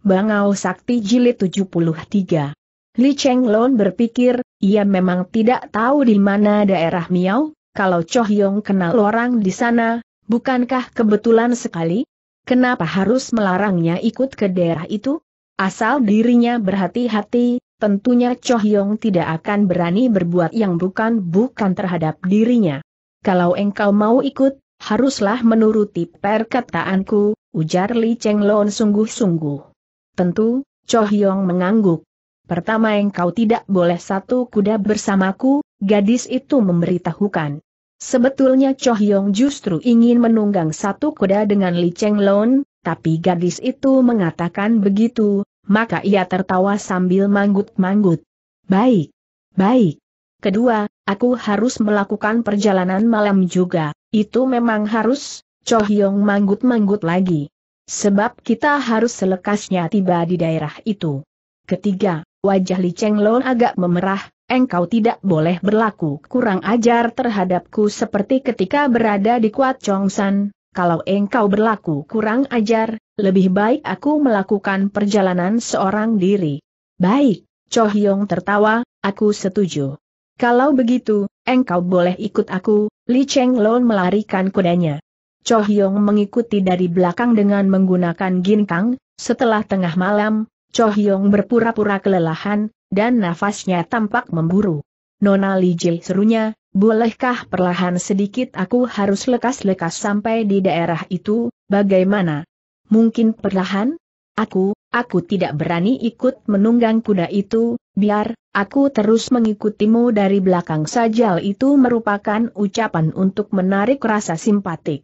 Bangau Sakti Jilid 73. Li Cheng Lon berpikir, ia memang tidak tahu di mana daerah Miao, kalau Cho Yong kenal orang di sana, bukankah kebetulan sekali? Kenapa harus melarangnya ikut ke daerah itu? Asal dirinya berhati-hati, tentunya Cho Yong tidak akan berani berbuat yang bukan-bukan terhadap dirinya. Kalau engkau mau ikut, haruslah menuruti perkataanku, ujar Li Cheng Lon sungguh-sungguh. Tentu, Cho Hyong mengangguk. Pertama engkau tidak boleh satu kuda bersamaku, gadis itu memberitahukan. Sebetulnya Cho Hyong justru ingin menunggang satu kuda dengan Li Cheng Lon, tapi gadis itu mengatakan begitu, maka ia tertawa sambil manggut-manggut. Baik, baik. Kedua, aku harus melakukan perjalanan malam juga, itu memang harus, Cho Hyong manggut-manggut lagi. Sebab kita harus selekasnya tiba di daerah itu. Ketiga, wajah Li Cheng Lon agak memerah, engkau tidak boleh berlaku kurang ajar terhadapku seperti ketika berada di Kuat Chong San. Kalau engkau berlaku kurang ajar, lebih baik aku melakukan perjalanan seorang diri. Baik, Cho Hyong tertawa, aku setuju. Kalau begitu, engkau boleh ikut aku, Li Cheng Lon melarikan kudanya. Cho Hyong mengikuti dari belakang dengan menggunakan ginkang, setelah tengah malam, Cho Hyong berpura-pura kelelahan, dan nafasnya tampak memburu. Nona Li serunya, bolehkah perlahan sedikit aku harus lekas-lekas sampai di daerah itu, bagaimana? Mungkin perlahan? Aku, aku tidak berani ikut menunggang kuda itu, biar, aku terus mengikutimu dari belakang sajal itu merupakan ucapan untuk menarik rasa simpatik.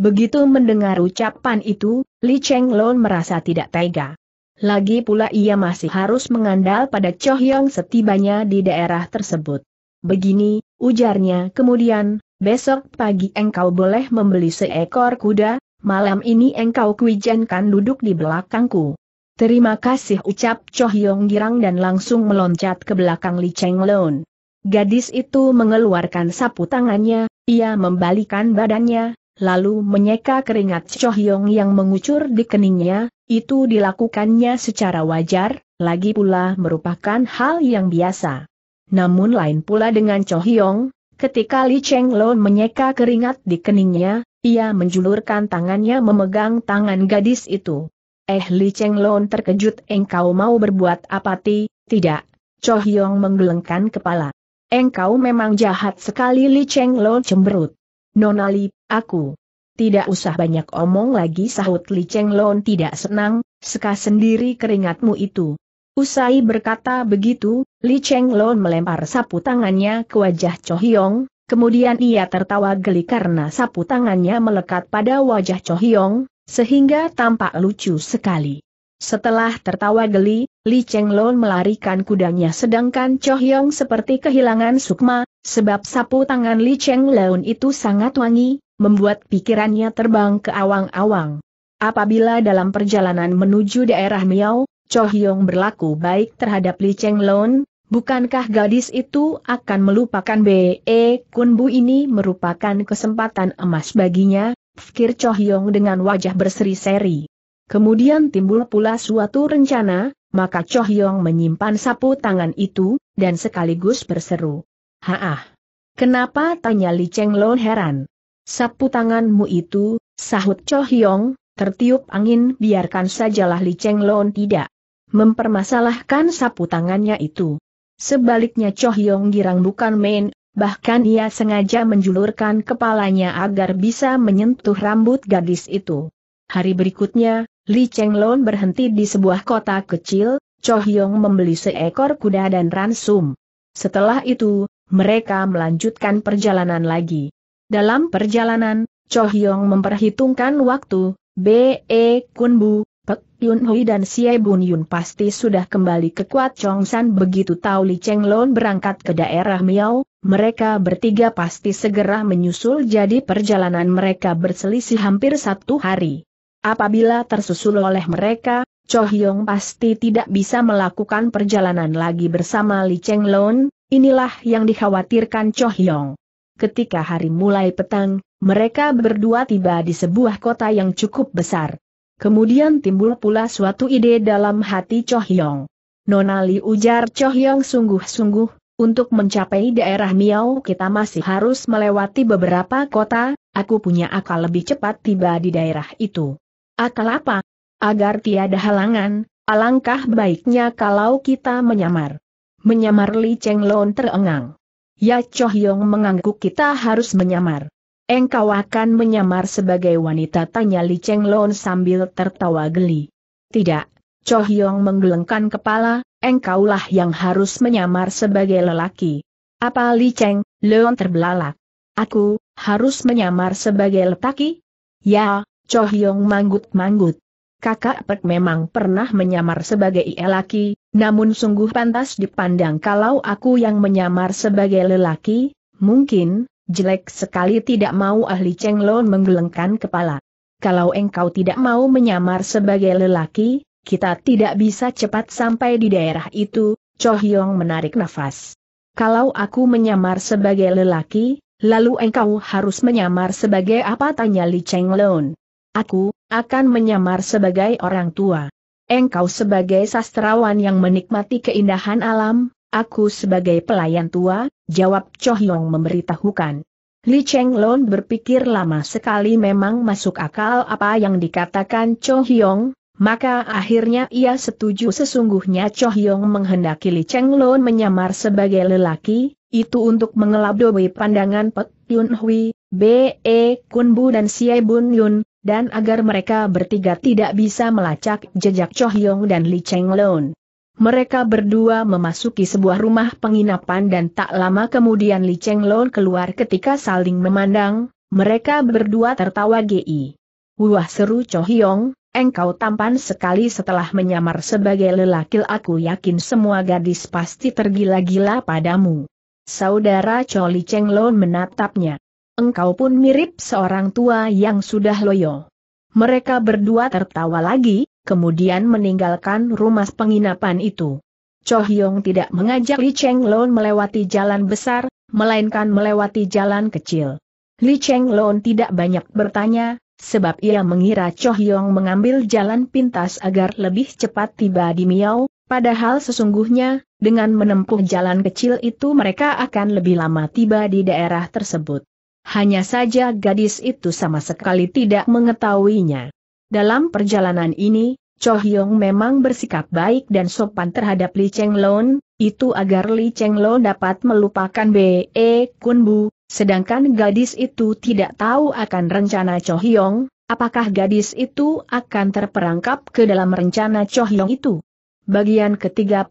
Begitu mendengar ucapan itu, Li Cheng Lon merasa tidak tega. Lagi pula ia masih harus mengandal pada Choh Yong setibanya di daerah tersebut. Begini, ujarnya kemudian, besok pagi engkau boleh membeli seekor kuda, malam ini engkau kuijankan duduk di belakangku. Terima kasih ucap Choh Yong girang dan langsung meloncat ke belakang Li Cheng Lon. Gadis itu mengeluarkan sapu tangannya, ia membalikan badannya, lalu menyeka keringat Cho Hyong yang mengucur di keningnya, itu dilakukannya secara wajar, lagi pula merupakan hal yang biasa. Namun lain pula dengan Cho Hyong, ketika Li Cheng Lo menyeka keringat di keningnya, ia menjulurkan tangannya memegang tangan gadis itu. Eh Li Cheng Lon terkejut engkau mau berbuat apa ti, tidak, Cho Hyong menggelengkan kepala. Engkau memang jahat sekali Li Cheng Lon cemberut. Nonali, aku. Tidak usah banyak omong lagi sahut Li Cheng Lon tidak senang, seka sendiri keringatmu itu. Usai berkata begitu, Li Cheng Lon melempar sapu tangannya ke wajah Cho Hyong, kemudian ia tertawa geli karena sapu tangannya melekat pada wajah Cho Hyong, sehingga tampak lucu sekali. Setelah tertawa geli, Li Cheng Chenglon melarikan kudanya sedangkan Cho Hyong seperti kehilangan sukma, sebab sapu tangan Li Cheng Chenglon itu sangat wangi, membuat pikirannya terbang ke awang-awang. Apabila dalam perjalanan menuju daerah Miao, Cho Hyong berlaku baik terhadap Li Cheng Chenglon, Bukankah gadis itu akan melupakan B.E. E Kun Bu ini merupakan kesempatan emas baginya? Fikir Cho Hyong dengan wajah berseri-seri. Kemudian timbul pula suatu rencana, maka Cho Yong menyimpan sapu tangan itu, dan sekaligus berseru. Haah! Kenapa tanya Li Cheng Lon heran? Sapu tanganmu itu, sahut Cho Yong, tertiup angin biarkan sajalah Li Cheng Lon tidak mempermasalahkan sapu tangannya itu. Sebaliknya Cho Yong girang bukan main, bahkan ia sengaja menjulurkan kepalanya agar bisa menyentuh rambut gadis itu. Hari berikutnya, Li Lon berhenti di sebuah kota kecil, Cho Hyong membeli seekor kuda dan ransum. Setelah itu, mereka melanjutkan perjalanan lagi. Dalam perjalanan, Cho Hyong memperhitungkan waktu, B.E. Kun Bu, Pek Yun Hui dan Xie Bun Yun pasti sudah kembali ke Kuat Chong San. begitu tahu Li Lon berangkat ke daerah Miao, mereka bertiga pasti segera menyusul jadi perjalanan mereka berselisih hampir satu hari. Apabila tersusul oleh mereka, Cho Hyong pasti tidak bisa melakukan perjalanan lagi bersama Li Cheng Lon, inilah yang dikhawatirkan Cho Hyong. Ketika hari mulai petang, mereka berdua tiba di sebuah kota yang cukup besar. Kemudian timbul pula suatu ide dalam hati Cho Hyong. Nonali ujar Cho Hyong sungguh-sungguh, untuk mencapai daerah Miao kita masih harus melewati beberapa kota, aku punya akal lebih cepat tiba di daerah itu. Akal apa? Agar tiada halangan, alangkah baiknya kalau kita menyamar. Menyamar Li Cheng Lon terengang. Ya Choh Yong mengangguk kita harus menyamar. Engkau akan menyamar sebagai wanita tanya Li Cheng Lon sambil tertawa geli. Tidak, Choh Yong menggelengkan kepala, engkaulah yang harus menyamar sebagai lelaki. Apa Li Cheng, Leon terbelalak. Aku, harus menyamar sebagai lelaki? Ya, Cho Hyong manggut-manggut. Kakak Pek memang pernah menyamar sebagai lelaki, namun sungguh pantas dipandang kalau aku yang menyamar sebagai lelaki, mungkin, jelek sekali tidak mau ahli Cheng Lon menggelengkan kepala. Kalau engkau tidak mau menyamar sebagai lelaki, kita tidak bisa cepat sampai di daerah itu, Cho Hyong menarik nafas. Kalau aku menyamar sebagai lelaki, lalu engkau harus menyamar sebagai apa tanya Li Cheng Lone. Aku, akan menyamar sebagai orang tua. Engkau sebagai sastrawan yang menikmati keindahan alam, aku sebagai pelayan tua, jawab Cho Hyong memberitahukan. Li Cheng Lon berpikir lama sekali memang masuk akal apa yang dikatakan Cho Hyong, maka akhirnya ia setuju sesungguhnya Cho Hyong menghendaki Li Cheng Lon menyamar sebagai lelaki, itu untuk mengelabui pandangan Pek Yun Hui, B.E. E Kun Bu dan Siai Bun Yun, dan agar mereka bertiga tidak bisa melacak jejak Cho Hyong dan Li Cheng Loon. Mereka berdua memasuki sebuah rumah penginapan dan tak lama kemudian Li Cheng Loon keluar ketika saling memandang, mereka berdua tertawa gei. Wah seru Cho Hyong, engkau tampan sekali setelah menyamar sebagai lelaki aku yakin semua gadis pasti tergila-gila padamu. Saudara Cho Li Cheng Loon menatapnya engkau pun mirip seorang tua yang sudah loyo. Mereka berdua tertawa lagi, kemudian meninggalkan rumah penginapan itu. Cho Hyong tidak mengajak Li Cheng Lon melewati jalan besar, melainkan melewati jalan kecil. Li Cheng Lon tidak banyak bertanya, sebab ia mengira Cho Hyong mengambil jalan pintas agar lebih cepat tiba di Miao, padahal sesungguhnya, dengan menempuh jalan kecil itu mereka akan lebih lama tiba di daerah tersebut. Hanya saja gadis itu sama sekali tidak mengetahuinya. Dalam perjalanan ini, Cho Hyong memang bersikap baik dan sopan terhadap Li Cheng Lon, itu agar Li Cheng Lon dapat melupakan B.E. Kun Bu, sedangkan gadis itu tidak tahu akan rencana Cho Hyong, apakah gadis itu akan terperangkap ke dalam rencana Cho Hyong itu. Bagian ke-31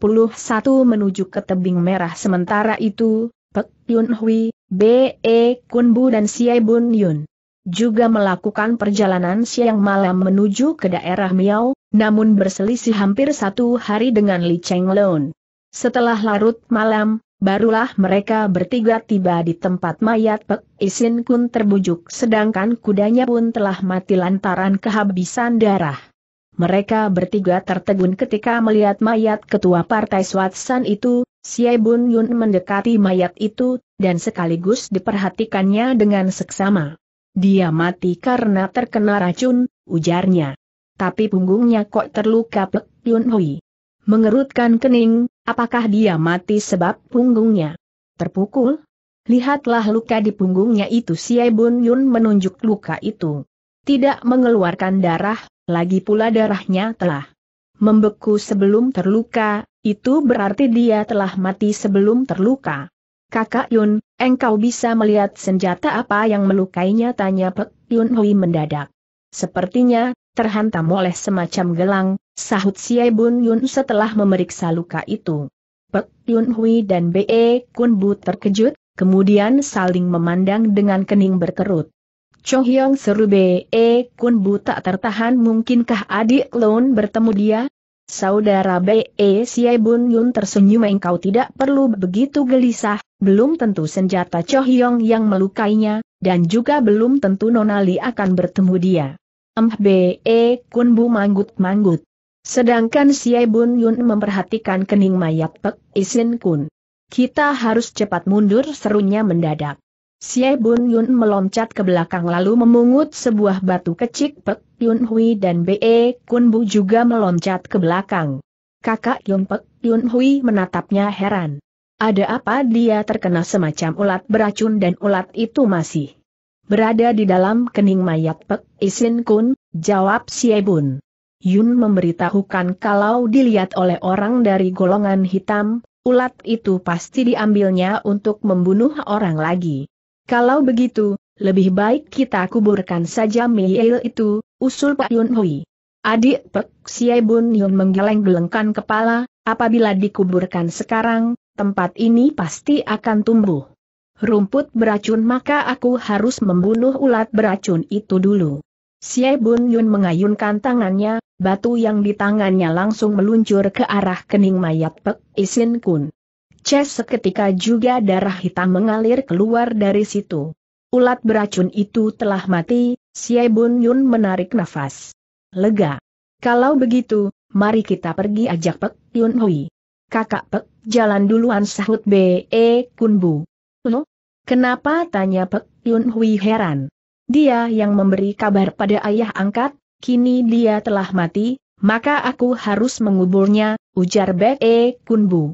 menuju ke tebing merah sementara itu, Pek Yun Hui, B.E. Kunbu dan Siai Bun Yun. Juga melakukan perjalanan siang malam menuju ke daerah Miao, namun berselisih hampir satu hari dengan Li Cheng Lon. Setelah larut malam, barulah mereka bertiga tiba di tempat mayat Pek Isin Kun terbujuk sedangkan kudanya pun telah mati lantaran kehabisan darah. Mereka bertiga tertegun ketika melihat mayat ketua partai Swatsan itu, Siai Bun Yun mendekati mayat itu dan sekaligus diperhatikannya dengan seksama. Dia mati karena terkena racun, ujarnya. Tapi punggungnya kok terluka Pek Yun Hui. Mengerutkan kening, apakah dia mati sebab punggungnya terpukul? Lihatlah luka di punggungnya itu si Bun Yun menunjuk luka itu. Tidak mengeluarkan darah, lagi pula darahnya telah membeku sebelum terluka, itu berarti dia telah mati sebelum terluka. Kakak Yun, engkau bisa melihat senjata apa yang melukainya tanya Pek Yun Hui mendadak. Sepertinya, terhantam oleh semacam gelang, sahut Siai Bun Yun setelah memeriksa luka itu. Pek Yun Hui dan Be Kun Bu terkejut, kemudian saling memandang dengan kening berkerut. Cho Hyong seru Be Kun Bu tak tertahan mungkinkah adik Lon bertemu dia, Saudara B.E. Siai Bun Yun tersenyum engkau tidak perlu begitu gelisah, belum tentu senjata Cho Hyong yang melukainya, dan juga belum tentu Nonali akan bertemu dia. Mh B.E. Kun Bu manggut-manggut. Sedangkan Siai Bun Yun memperhatikan kening mayat Pek Isin Kun. Kita harus cepat mundur serunya mendadak. Xie Bun Yun meloncat ke belakang lalu memungut sebuah batu kecil Pek Yun Hui dan Be Kun Bu juga meloncat ke belakang. Kakak Yun Pek Yun Hui menatapnya heran. Ada apa dia terkena semacam ulat beracun dan ulat itu masih berada di dalam kening mayat Pek Isin Kun, jawab Xie Bun. Yun memberitahukan kalau dilihat oleh orang dari golongan hitam, ulat itu pasti diambilnya untuk membunuh orang lagi. Kalau begitu, lebih baik kita kuburkan saja Miel itu, usul Pak Yun Hui. Adik Pek Siai Bun Yun menggeleng-gelengkan kepala, apabila dikuburkan sekarang, tempat ini pasti akan tumbuh. Rumput beracun maka aku harus membunuh ulat beracun itu dulu. Siai Bun Yun mengayunkan tangannya, batu yang di tangannya langsung meluncur ke arah kening mayat Pek Isin Kun. Aceh seketika juga darah hitam mengalir keluar dari situ. Ulat beracun itu telah mati, Xie Bun Yun menarik nafas. Lega. Kalau begitu, mari kita pergi ajak Pek Yun Hui. Kakak Pek, jalan duluan sahut B.E. E Bu. Lo? Kenapa tanya Pek Yun Hui heran. Dia yang memberi kabar pada ayah angkat, kini dia telah mati, maka aku harus menguburnya, ujar B.E. E Bu.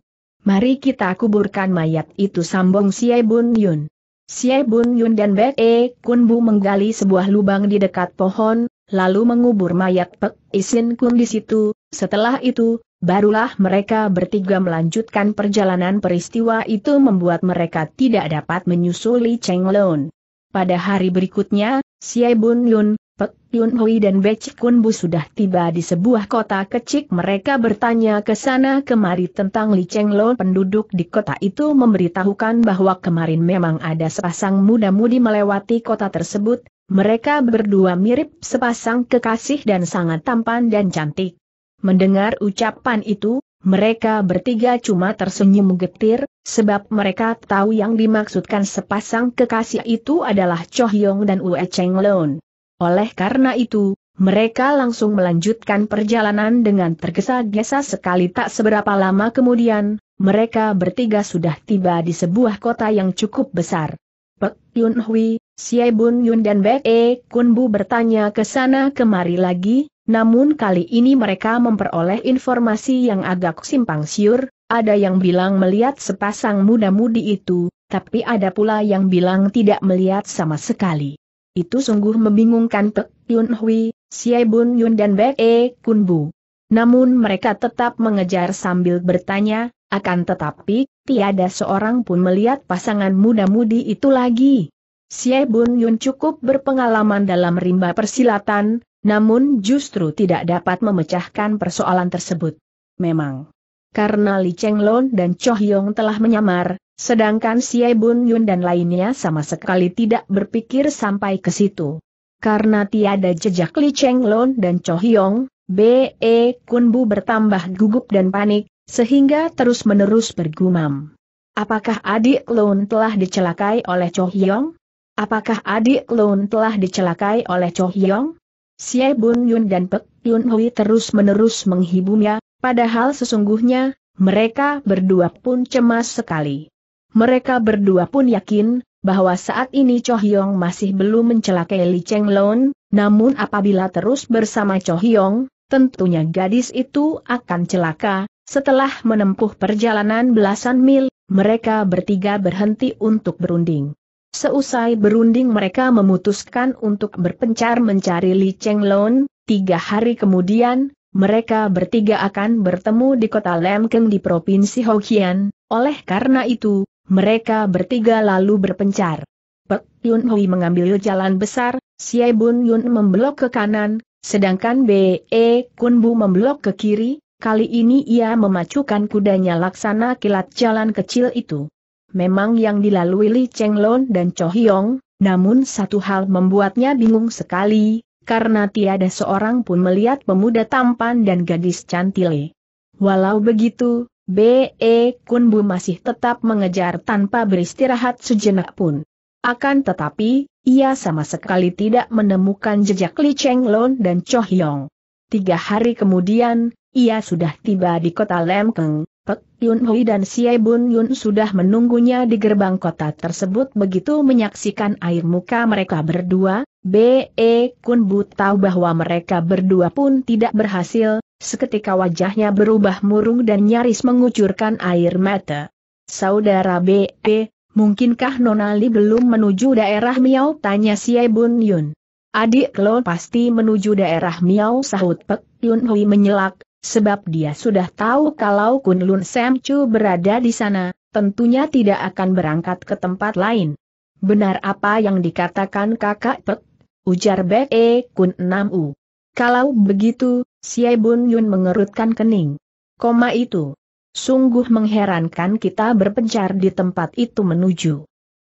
Mari kita kuburkan mayat itu sambung Siai Bun Yun. Siai Bun Yun dan Bek E Kun Bu menggali sebuah lubang di dekat pohon, lalu mengubur mayat Pek Isin Kun di situ, setelah itu, barulah mereka bertiga melanjutkan perjalanan peristiwa itu membuat mereka tidak dapat menyusuli Cheng Lon. Pada hari berikutnya, Siai Bun Yun, Pek Yun Hui dan Bech Kun Bu sudah tiba di sebuah kota kecil mereka bertanya ke sana kemari tentang Li Cheng Lo penduduk di kota itu memberitahukan bahwa kemarin memang ada sepasang muda-mudi melewati kota tersebut, mereka berdua mirip sepasang kekasih dan sangat tampan dan cantik. Mendengar ucapan itu, mereka bertiga cuma tersenyum getir, sebab mereka tahu yang dimaksudkan sepasang kekasih itu adalah Cho Hyung dan Ue Cheng Lon. Oleh karena itu, mereka langsung melanjutkan perjalanan dengan tergesa-gesa sekali tak seberapa lama kemudian, mereka bertiga sudah tiba di sebuah kota yang cukup besar. Pek Yun Hui, Xie Bun Yun dan Bek E Kun Bu bertanya ke sana kemari lagi, namun kali ini mereka memperoleh informasi yang agak simpang siur, ada yang bilang melihat sepasang muda-mudi itu, tapi ada pula yang bilang tidak melihat sama sekali. Itu sungguh membingungkan Pek Yun Hui, Xie Bun Yun dan Bek E Kun Bu. Namun mereka tetap mengejar sambil bertanya, akan tetapi, tiada seorang pun melihat pasangan muda-mudi itu lagi. Xie Bun Yun cukup berpengalaman dalam rimba persilatan, namun justru tidak dapat memecahkan persoalan tersebut. Memang, karena Li Cheng Lon dan Cho Hyong telah menyamar, sedangkan Si Bun Yun dan lainnya sama sekali tidak berpikir sampai ke situ. Karena tiada jejak Li Cheng Lon dan Cho Hyong, B.E. Kunbu bertambah gugup dan panik, sehingga terus-menerus bergumam. Apakah adik Lun telah dicelakai oleh Cho Hyong? Apakah adik Lun telah dicelakai oleh Cho Hyong? Si Bun Yun dan Pek Yun Hui terus-menerus menghibumnya, Padahal sesungguhnya, mereka berdua pun cemas sekali. Mereka berdua pun yakin, bahwa saat ini Cho Hyong masih belum mencelakai Li Cheng Lon, namun apabila terus bersama Cho Hyong, tentunya gadis itu akan celaka. Setelah menempuh perjalanan belasan mil, mereka bertiga berhenti untuk berunding. Seusai berunding mereka memutuskan untuk berpencar mencari Li Cheng Lon, tiga hari kemudian, mereka bertiga akan bertemu di kota Lemkeng di Provinsi Hokkien, oleh karena itu, mereka bertiga lalu berpencar. Pek Yun Hui mengambil jalan besar, Xie Bun Yun memblok ke kanan, sedangkan B.E. E Kun Bu memblok ke kiri, kali ini ia memacukan kudanya laksana kilat jalan kecil itu. Memang yang dilalui Li Cheng Lon dan Cho Hyong, namun satu hal membuatnya bingung sekali, karena tiada seorang pun melihat pemuda tampan dan gadis cantile. Walau begitu, B.E. Kunbu masih tetap mengejar tanpa beristirahat sejenak pun. Akan tetapi, ia sama sekali tidak menemukan jejak Li Lon dan Cho Hyong. Tiga hari kemudian, ia sudah tiba di kota Lemkeng, Pek Yun Hui dan Siai Bun Yun sudah menunggunya di gerbang kota tersebut begitu menyaksikan air muka mereka berdua, B.E. Kun Bu tahu bahwa mereka berdua pun tidak berhasil, seketika wajahnya berubah murung dan nyaris mengucurkan air mata. Saudara B.E., mungkinkah Nonali belum menuju daerah Miao? Tanya Siai Bun Yun. Adik lo pasti menuju daerah Miao sahut Pek Yun Hui menyelak, sebab dia sudah tahu kalau Kunlun Sam berada di sana, tentunya tidak akan berangkat ke tempat lain. Benar apa yang dikatakan kakak Pek, ujar Bek E Kun 6U. Kalau begitu, si Bun Yun mengerutkan kening. Koma itu. Sungguh mengherankan kita berpencar di tempat itu menuju.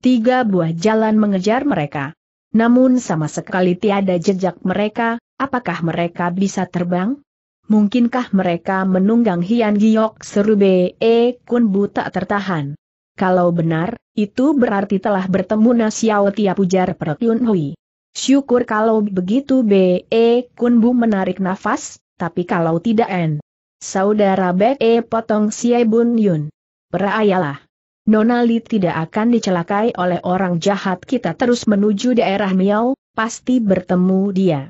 Tiga buah jalan mengejar mereka. Namun sama sekali tiada jejak mereka, apakah mereka bisa terbang? Mungkinkah mereka menunggang Hian Giok seru Be eh, Kun Bu tak tertahan? Kalau benar, itu berarti telah bertemu Nasiao Pujar ujar Yun Hui. Syukur kalau begitu Be eh, Kun Bu menarik nafas, tapi kalau tidak en. Saudara Be eh, potong Siai Bun Yun. Berayalah. Nonali tidak akan dicelakai oleh orang jahat kita terus menuju daerah Miao, pasti bertemu dia.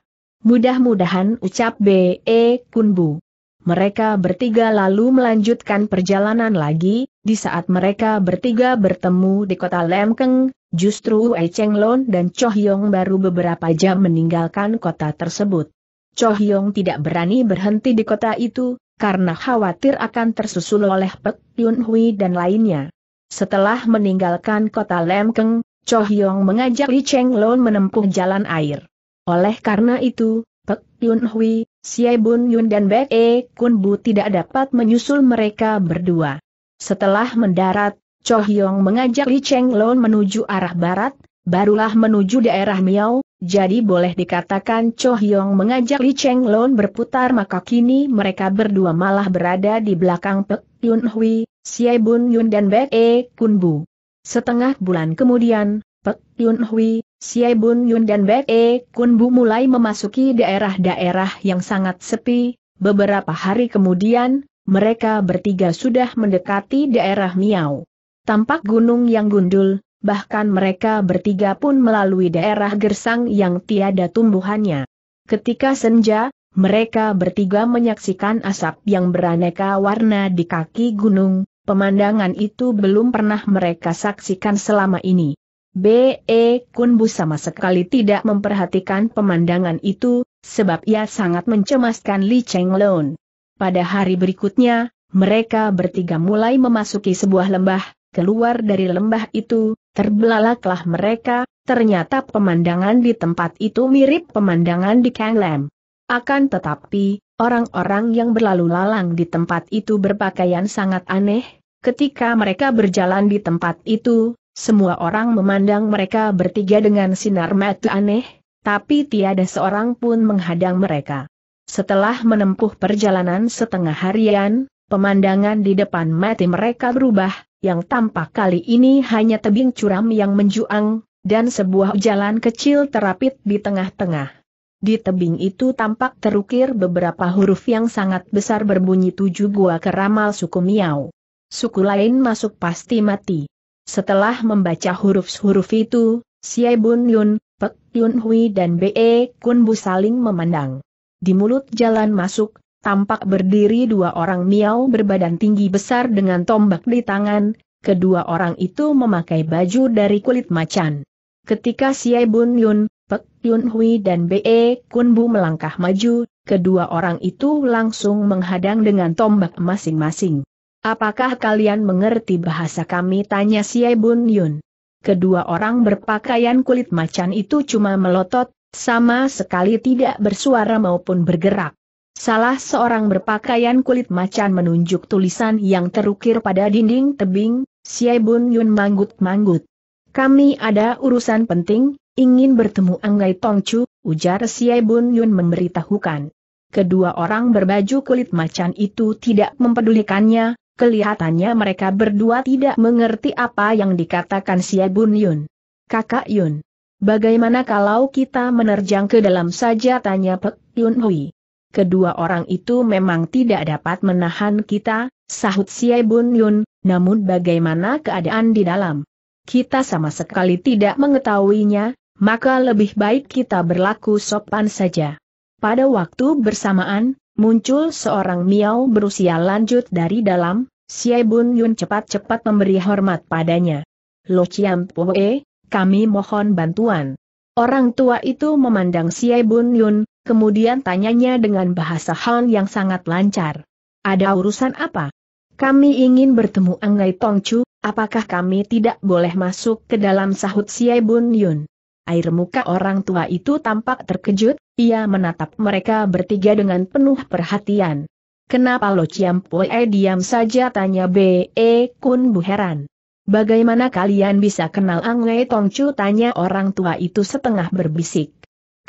Mudah-mudahan ucap B.E. Kunbu. Mereka bertiga lalu melanjutkan perjalanan lagi, di saat mereka bertiga bertemu di kota Lemkeng, justru Wei Chenglon dan Cho Hyong baru beberapa jam meninggalkan kota tersebut. Cho Hyong tidak berani berhenti di kota itu, karena khawatir akan tersusul oleh Pek Yun Hui dan lainnya. Setelah meninggalkan kota Lemkeng, Cho Hyong mengajak Li Chenglon menempuh jalan air. Oleh karena itu, Pek Yun Hui, Xie Bun Yun dan Bek E Kun Bu tidak dapat menyusul mereka berdua. Setelah mendarat, Cho Hyong mengajak Li Cheng Lon menuju arah barat, barulah menuju daerah Miao, jadi boleh dikatakan Cho Hyong mengajak Li Cheng Lon berputar maka kini mereka berdua malah berada di belakang Pek Yun Hui, Xie Bun Yun dan Bek E Kun Bu. Setengah bulan kemudian, Pek Yun Hui, Xie Bun Yun dan Bek E Kun Bu mulai memasuki daerah-daerah yang sangat sepi, beberapa hari kemudian, mereka bertiga sudah mendekati daerah Miau. Tampak gunung yang gundul, bahkan mereka bertiga pun melalui daerah gersang yang tiada tumbuhannya. Ketika senja, mereka bertiga menyaksikan asap yang beraneka warna di kaki gunung, pemandangan itu belum pernah mereka saksikan selama ini. B.E. Kunbu sama sekali tidak memperhatikan pemandangan itu, sebab ia sangat mencemaskan Li Cheng Lon. Pada hari berikutnya, mereka bertiga mulai memasuki sebuah lembah, keluar dari lembah itu, terbelalaklah mereka, ternyata pemandangan di tempat itu mirip pemandangan di Kanglem. Akan tetapi, orang-orang yang berlalu lalang di tempat itu berpakaian sangat aneh, ketika mereka berjalan di tempat itu, semua orang memandang mereka bertiga dengan sinar mata aneh, tapi tiada seorang pun menghadang mereka. Setelah menempuh perjalanan setengah harian, pemandangan di depan mati mereka berubah, yang tampak kali ini hanya tebing curam yang menjuang, dan sebuah jalan kecil terapit di tengah-tengah. Di tebing itu tampak terukir beberapa huruf yang sangat besar berbunyi tujuh gua keramal suku Miao. Suku lain masuk pasti mati. Setelah membaca huruf-huruf itu, Xie Bun Yun, Pek Yun Hui dan Be Kun Bu saling memandang. Di mulut jalan masuk, tampak berdiri dua orang miau berbadan tinggi besar dengan tombak di tangan, kedua orang itu memakai baju dari kulit macan. Ketika Xie Bun Yun, Pek Yun Hui dan Be Kun Bu melangkah maju, kedua orang itu langsung menghadang dengan tombak masing-masing. Apakah kalian mengerti bahasa kami? Tanya si Bun Yun. Kedua orang berpakaian kulit macan itu cuma melotot, sama sekali tidak bersuara maupun bergerak. Salah seorang berpakaian kulit macan menunjuk tulisan yang terukir pada dinding tebing, si Bun Yun manggut-manggut. Kami ada urusan penting, ingin bertemu Anggai Tongcu, ujar si Bun Yun memberitahukan. Kedua orang berbaju kulit macan itu tidak mempedulikannya, Kelihatannya mereka berdua tidak mengerti apa yang dikatakan si Bun Yun. Kakak Yun. Bagaimana kalau kita menerjang ke dalam saja tanya Pek Yun Hui. Kedua orang itu memang tidak dapat menahan kita, sahut si Bun Yun, namun bagaimana keadaan di dalam? Kita sama sekali tidak mengetahuinya, maka lebih baik kita berlaku sopan saja. Pada waktu bersamaan, Muncul seorang miao berusia lanjut dari dalam, Xie Bun Yun cepat-cepat memberi hormat padanya. Lo Chiam Poe, kami mohon bantuan. Orang tua itu memandang Xie Bun Yun, kemudian tanyanya dengan bahasa Han yang sangat lancar. Ada urusan apa? Kami ingin bertemu Angai Tongcu, apakah kami tidak boleh masuk ke dalam sahut Xie Bun Yun? Air muka orang tua itu tampak terkejut, ia menatap mereka bertiga dengan penuh perhatian. Kenapa Lo Chiam Poe eh, diam saja tanya B.E. Kun Bu heran. Bagaimana kalian bisa kenal Ang Wei Tong tanya orang tua itu setengah berbisik.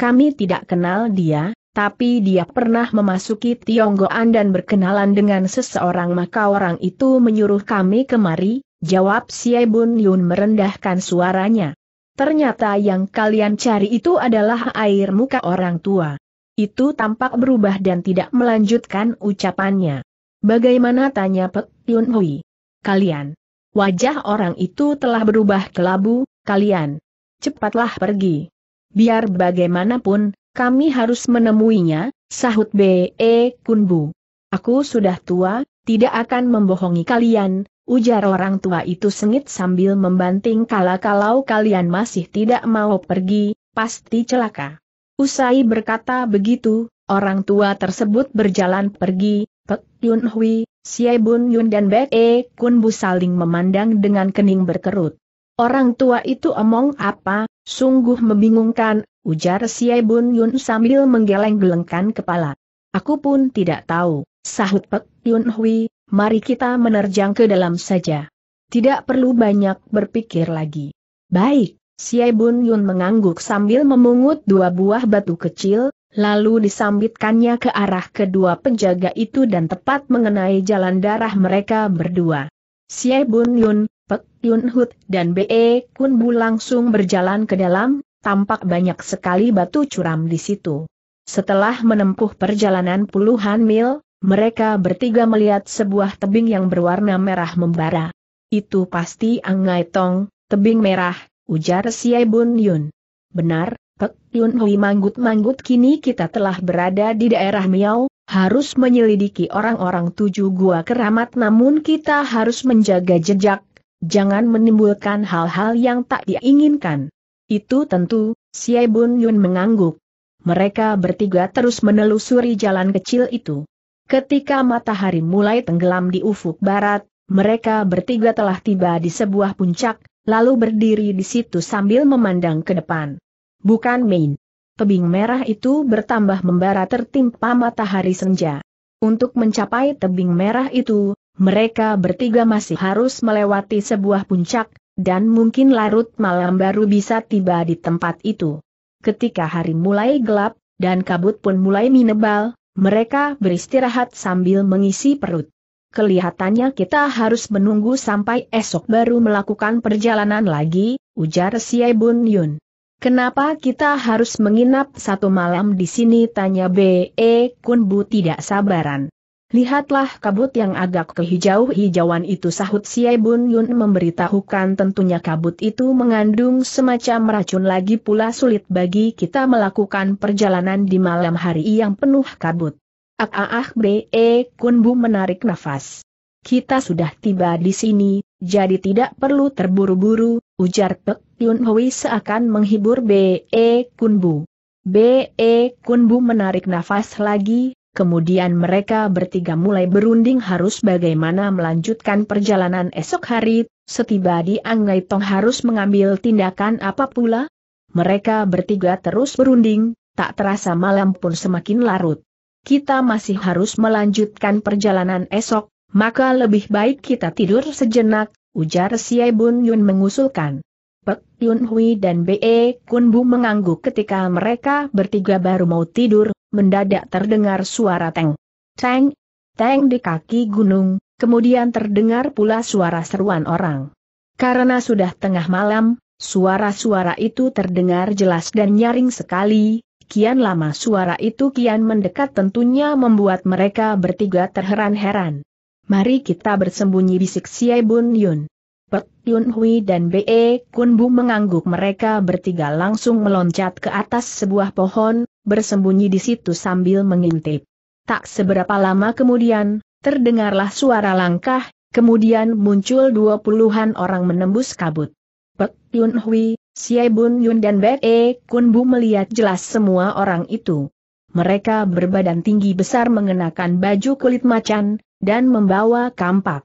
Kami tidak kenal dia, tapi dia pernah memasuki Tionggoan dan berkenalan dengan seseorang maka orang itu menyuruh kami kemari, jawab Siebun Yun merendahkan suaranya. Ternyata yang kalian cari itu adalah air muka orang tua. Itu tampak berubah dan tidak melanjutkan ucapannya. Bagaimana tanya Pek Yun Hui? Kalian. Wajah orang itu telah berubah kelabu, kalian. Cepatlah pergi. Biar bagaimanapun, kami harus menemuinya, sahut B.E. Kunbu. Aku sudah tua, tidak akan membohongi kalian, ujar orang tua itu sengit sambil membanting kala-kalau kalian masih tidak mau pergi, pasti celaka. Usai berkata begitu, orang tua tersebut berjalan pergi, Pek Yun Hui, Xie Bun Yun dan Bek E Kun Bu saling memandang dengan kening berkerut. Orang tua itu omong apa, sungguh membingungkan, ujar Xie Bun Yun sambil menggeleng-gelengkan kepala. Aku pun tidak tahu, sahut Pek Yun Hui, mari kita menerjang ke dalam saja. Tidak perlu banyak berpikir lagi. Baik, Siai Bun Yun mengangguk sambil memungut dua buah batu kecil, lalu disambitkannya ke arah kedua penjaga itu dan tepat mengenai jalan darah mereka berdua. Siai Bun Yun, Pek Yun Hut dan Be Kun Bu langsung berjalan ke dalam, tampak banyak sekali batu curam di situ. Setelah menempuh perjalanan puluhan mil, mereka bertiga melihat sebuah tebing yang berwarna merah membara. Itu pasti Angai Tong, tebing merah, ujar Siai Bun Yun. Benar, Pek Yun Hui manggut-manggut kini kita telah berada di daerah Miao, harus menyelidiki orang-orang tujuh gua keramat namun kita harus menjaga jejak, jangan menimbulkan hal-hal yang tak diinginkan. Itu tentu, Siai Bun Yun mengangguk. Mereka bertiga terus menelusuri jalan kecil itu. Ketika matahari mulai tenggelam di ufuk barat, mereka bertiga telah tiba di sebuah puncak, lalu berdiri di situ sambil memandang ke depan. Bukan main. Tebing merah itu bertambah membara tertimpa matahari senja. Untuk mencapai tebing merah itu, mereka bertiga masih harus melewati sebuah puncak, dan mungkin larut malam baru bisa tiba di tempat itu. Ketika hari mulai gelap, dan kabut pun mulai menebal. Mereka beristirahat sambil mengisi perut. Kelihatannya kita harus menunggu sampai esok baru melakukan perjalanan lagi, ujar Siai Bun Yun. Kenapa kita harus menginap satu malam di sini tanya B.E. bu tidak sabaran. Lihatlah kabut yang agak kehijau-hijauan itu sahut Siai Bun Yun memberitahukan tentunya kabut itu mengandung semacam racun lagi pula sulit bagi kita melakukan perjalanan di malam hari yang penuh kabut. Ak ah, ah ah bre e eh, kunbu menarik nafas. Kita sudah tiba di sini, jadi tidak perlu terburu-buru, ujar Pek Yun Hui seakan menghibur B.E. Eh, kunbu. B.E. Eh, Bu menarik nafas lagi, Kemudian mereka bertiga mulai berunding harus bagaimana melanjutkan perjalanan esok hari, setiba di Anggai Tong harus mengambil tindakan apa pula? Mereka bertiga terus berunding, tak terasa malam pun semakin larut. Kita masih harus melanjutkan perjalanan esok, maka lebih baik kita tidur sejenak, ujar Siai Bun Yun mengusulkan. Pek Yun Hui dan Be Kun Bu mengangguk ketika mereka bertiga baru mau tidur, mendadak terdengar suara teng. Teng, teng di kaki gunung, kemudian terdengar pula suara seruan orang. Karena sudah tengah malam, suara-suara itu terdengar jelas dan nyaring sekali, kian lama suara itu kian mendekat tentunya membuat mereka bertiga terheran-heran. Mari kita bersembunyi bisik Xie Bun Yun. Pek Yun Hui dan Be Kun Bu mengangguk mereka bertiga langsung meloncat ke atas sebuah pohon, bersembunyi di situ sambil mengintip. Tak seberapa lama kemudian, terdengarlah suara langkah, kemudian muncul dua puluhan orang menembus kabut. Pek Yun Hui, Xie Bun Yun dan Bek E Kun Bu melihat jelas semua orang itu. Mereka berbadan tinggi besar mengenakan baju kulit macan, dan membawa kampak.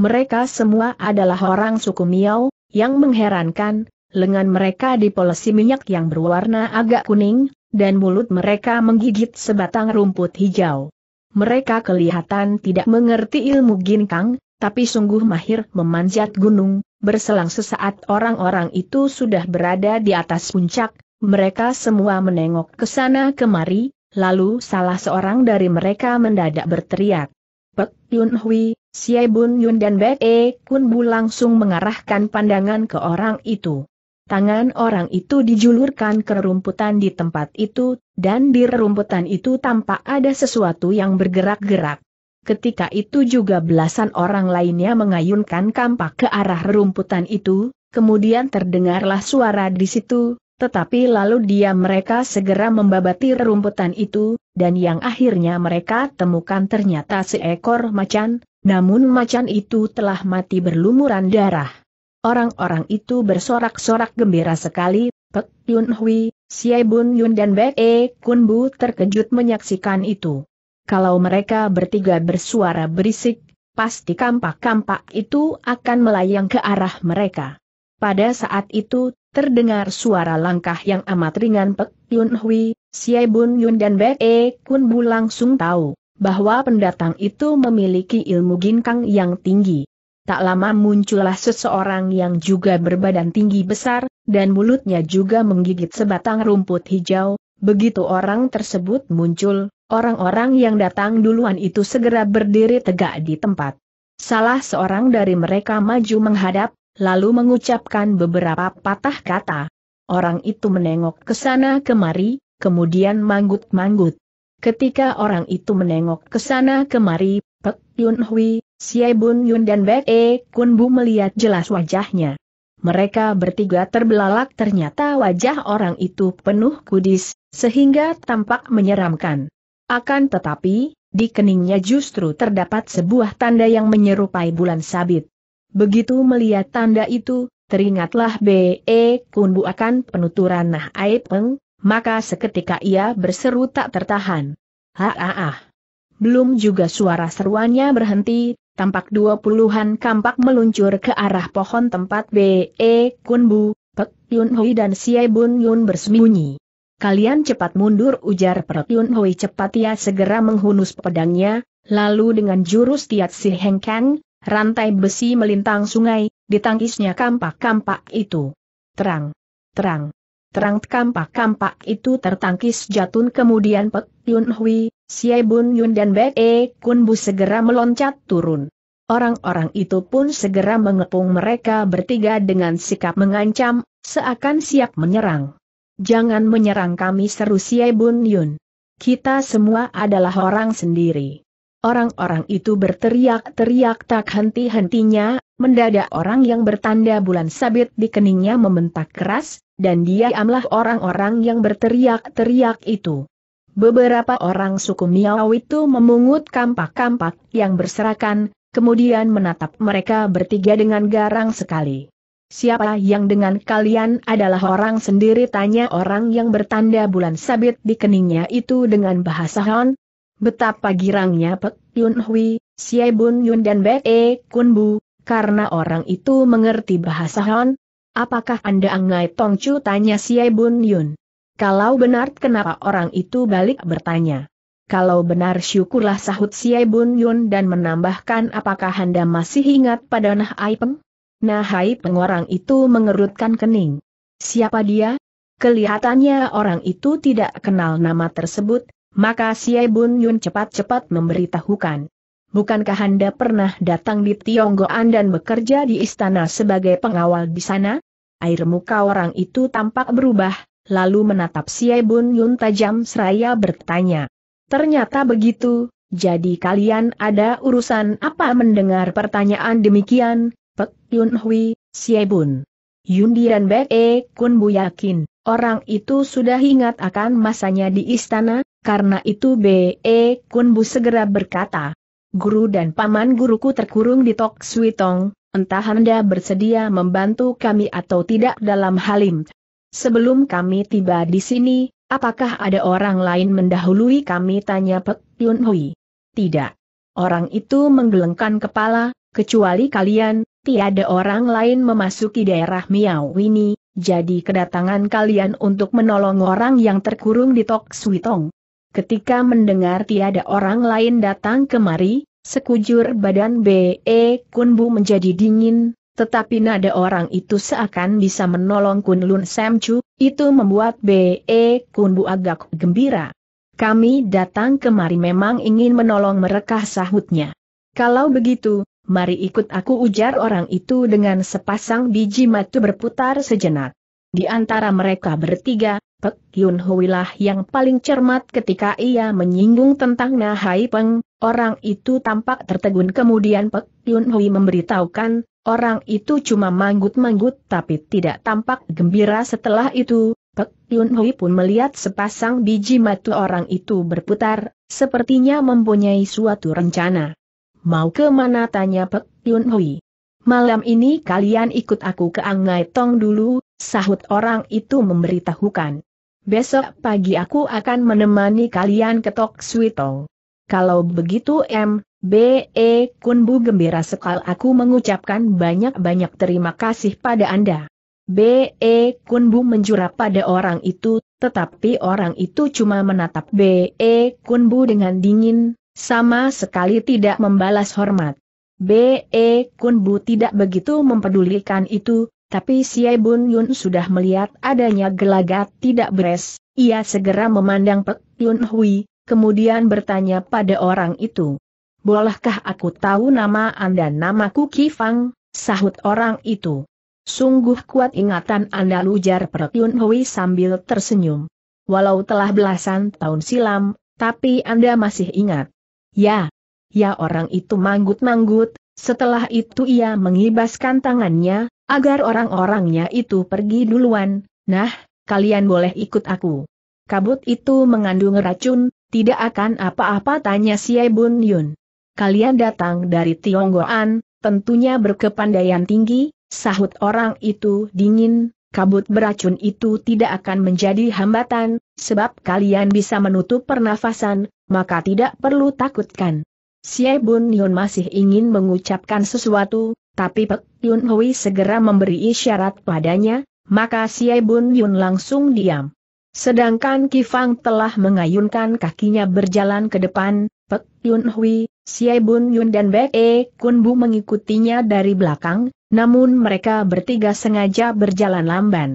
Mereka semua adalah orang suku Miao, yang mengherankan, lengan mereka dipolesi minyak yang berwarna agak kuning, dan mulut mereka menggigit sebatang rumput hijau. Mereka kelihatan tidak mengerti ilmu ginkang, tapi sungguh mahir memanjat gunung, berselang sesaat orang-orang itu sudah berada di atas puncak, mereka semua menengok ke sana kemari, lalu salah seorang dari mereka mendadak berteriak. Pek Yun Hui, Siai Bun Yun dan Bek E Kun Bu langsung mengarahkan pandangan ke orang itu. Tangan orang itu dijulurkan ke rumputan di tempat itu, dan di rumputan itu tampak ada sesuatu yang bergerak-gerak. Ketika itu juga belasan orang lainnya mengayunkan kampak ke arah rumputan itu, kemudian terdengarlah suara di situ, tetapi lalu dia mereka segera membabati rumputan itu, dan yang akhirnya mereka temukan ternyata seekor macan, namun macan itu telah mati berlumuran darah. Orang-orang itu bersorak-sorak gembira sekali, Pek Yun Hui, Siai Bun Yun dan Bek E Kun Bu terkejut menyaksikan itu. Kalau mereka bertiga bersuara berisik, pasti kampak-kampak itu akan melayang ke arah mereka. Pada saat itu, terdengar suara langkah yang amat ringan Pek Yun Hui, Siai Bun Yun dan Bek E Kun Bu langsung tahu bahwa pendatang itu memiliki ilmu ginkang yang tinggi. Tak lama muncullah seseorang yang juga berbadan tinggi besar, dan mulutnya juga menggigit sebatang rumput hijau. Begitu orang tersebut muncul, orang-orang yang datang duluan itu segera berdiri tegak di tempat. Salah seorang dari mereka maju menghadap, lalu mengucapkan beberapa patah kata. Orang itu menengok ke sana kemari, kemudian manggut-manggut. Ketika orang itu menengok ke sana kemari, Pek Yun Hui, Xie Bun Yun dan Bek E Kun Bu melihat jelas wajahnya. Mereka bertiga terbelalak ternyata wajah orang itu penuh kudis, sehingga tampak menyeramkan. Akan tetapi, di keningnya justru terdapat sebuah tanda yang menyerupai bulan sabit. Begitu melihat tanda itu, teringatlah B.E. Bu akan penuturan Nah Aipeng, maka seketika ia berseru tak tertahan. Ha ah ah. Belum juga suara seruannya berhenti, tampak dua puluhan kampak meluncur ke arah pohon tempat B.E. E Kunbu, Pek Yun Hui dan Siai Bun Yun bersembunyi. Kalian cepat mundur ujar Pek Yun Hui cepat ia segera menghunus pedangnya, lalu dengan jurus tiat si Heng Kang, rantai besi melintang sungai, ditangkisnya kampak-kampak itu. Terang, terang, terang kampak-kampak itu tertangkis jatun kemudian Pek Yun Hui, Xie Bun Yun dan Bek E Kun Bu segera meloncat turun. Orang-orang itu pun segera mengepung mereka bertiga dengan sikap mengancam, seakan siap menyerang. Jangan menyerang kami seru Xie Bun Yun. Kita semua adalah orang sendiri. Orang-orang itu berteriak-teriak tak henti-hentinya, mendadak orang yang bertanda bulan sabit di keningnya membentak keras, dan diamlah orang-orang yang berteriak-teriak itu. Beberapa orang suku Miao itu memungut kampak-kampak yang berserakan, kemudian menatap mereka bertiga dengan garang sekali. Siapa yang dengan kalian adalah orang sendiri tanya orang yang bertanda bulan sabit di keningnya itu dengan bahasa Han. Betapa girangnya Pek Yun Hui, Xie Bun Yun dan Bek E Kun Bu, karena orang itu mengerti bahasa Han. Apakah Anda angai Tongcu tanya Xie Bun Yun. Kalau benar kenapa orang itu balik bertanya. Kalau benar syukurlah sahut Siai Bun Yun dan menambahkan apakah Anda masih ingat pada Nah Aipeng? Nah Aipeng orang itu mengerutkan kening. Siapa dia? Kelihatannya orang itu tidak kenal nama tersebut, maka Siai Bun Yun cepat-cepat memberitahukan. Bukankah Anda pernah datang di Tionggoan dan bekerja di istana sebagai pengawal di sana? Air muka orang itu tampak berubah, lalu menatap Siai Bun Yun tajam seraya bertanya. Ternyata begitu, jadi kalian ada urusan apa mendengar pertanyaan demikian, Pek Yun Hui, Siai Bun. Yun Dian Bek E Kun Bu yakin, orang itu sudah ingat akan masanya di istana, karena itu Be E Kun Bu segera berkata. Guru dan paman guruku terkurung di Tok Sui Tong, entah Anda bersedia membantu kami atau tidak dalam halim. Sebelum kami tiba di sini, apakah ada orang lain mendahului kami tanya Pek Yun Hui? Tidak. Orang itu menggelengkan kepala, kecuali kalian, tiada orang lain memasuki daerah Miao ini, jadi kedatangan kalian untuk menolong orang yang terkurung di Tok Suitong. Ketika mendengar tiada orang lain datang kemari, sekujur badan B.E. Kunbu menjadi dingin, tetapi nada orang itu seakan bisa menolong Kun Lun Sam Chu, itu membuat B.E. Kun Bu agak gembira. Kami datang kemari memang ingin menolong mereka sahutnya. Kalau begitu, mari ikut aku ujar orang itu dengan sepasang biji mata berputar sejenak. Di antara mereka bertiga, Pek Yun Huilah yang paling cermat ketika ia menyinggung tentang Nahai Peng, orang itu tampak tertegun kemudian Pek Yun Hui memberitahukan, Orang itu cuma manggut-manggut tapi tidak tampak gembira setelah itu, Pek Yun Hui pun melihat sepasang biji mata orang itu berputar, sepertinya mempunyai suatu rencana. Mau ke mana tanya Pek Yun Hui? Malam ini kalian ikut aku ke Angai Tong dulu, sahut orang itu memberitahukan. Besok pagi aku akan menemani kalian ke Tok Sui Tong. Kalau begitu em, B.E. Kunbu gembira sekali aku mengucapkan banyak-banyak terima kasih pada Anda. B.E. Kunbu menjura pada orang itu, tetapi orang itu cuma menatap B.E. Kunbu dengan dingin, sama sekali tidak membalas hormat. B.E. Kunbu tidak begitu mempedulikan itu, tapi si Bun Yun sudah melihat adanya gelagat tidak beres, ia segera memandang Pek Yun Hui, kemudian bertanya pada orang itu. Bolehkah aku tahu nama Anda namaku Kifang, sahut orang itu. Sungguh kuat ingatan Anda ujar Yun Hui sambil tersenyum. Walau telah belasan tahun silam, tapi Anda masih ingat. Ya, ya orang itu manggut-manggut, setelah itu ia mengibaskan tangannya, agar orang-orangnya itu pergi duluan, nah, kalian boleh ikut aku. Kabut itu mengandung racun, tidak akan apa-apa tanya Siebun Yun kalian datang dari Tionggoan, tentunya berkepandaian tinggi, sahut orang itu dingin, kabut beracun itu tidak akan menjadi hambatan, sebab kalian bisa menutup pernafasan, maka tidak perlu takutkan. Xie Bun Yun masih ingin mengucapkan sesuatu, tapi Pek Yun Hui segera memberi isyarat padanya, maka Xie Bun Yun langsung diam. Sedangkan Kifang telah mengayunkan kakinya berjalan ke depan, Pek Yun Hui, Xie Bun Yun dan Bek E Kun Bu mengikutinya dari belakang, namun mereka bertiga sengaja berjalan lamban.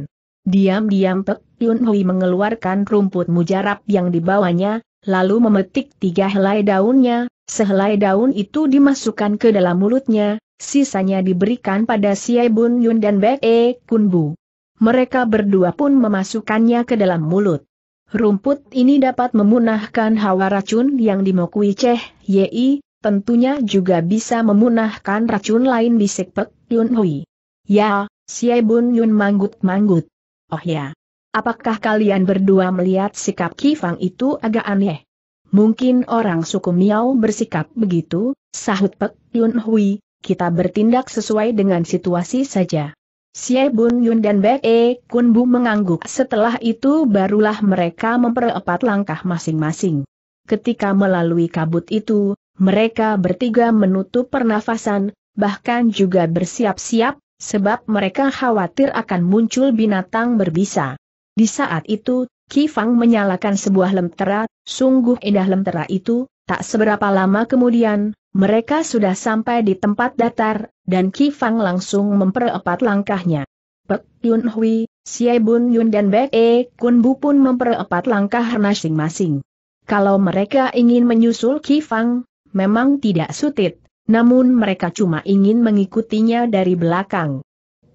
Diam-diam Pek Yun Hui mengeluarkan rumput mujarab yang dibawanya, lalu memetik tiga helai daunnya, sehelai daun itu dimasukkan ke dalam mulutnya, sisanya diberikan pada Xie Bun Yun dan Bek E Kun Bu. Mereka berdua pun memasukkannya ke dalam mulut. Rumput ini dapat memunahkan hawa racun yang dimokui Ceh Yi, tentunya juga bisa memunahkan racun lain di Sekpek Yun Hui. Ya, Xie Bun Yun manggut-manggut. Oh ya. Apakah kalian berdua melihat sikap Kifang itu agak aneh? Mungkin orang suku Miao bersikap begitu, sahut Pek Yun Hui, kita bertindak sesuai dengan situasi saja. Xie Bun Yun dan Bek E Kun Bu mengangguk setelah itu barulah mereka memperempat langkah masing-masing. Ketika melalui kabut itu, mereka bertiga menutup pernafasan, bahkan juga bersiap-siap, sebab mereka khawatir akan muncul binatang berbisa. Di saat itu, Kifang menyalakan sebuah lentera, sungguh indah lentera itu, Tak seberapa lama kemudian, mereka sudah sampai di tempat datar, dan Ki Fang langsung memperepat langkahnya. Pek Yun Hui, Xie Bun Yun dan Bek E Kun Bu pun memperepat langkah masing-masing. Kalau mereka ingin menyusul Ki Fang, memang tidak sulit, namun mereka cuma ingin mengikutinya dari belakang.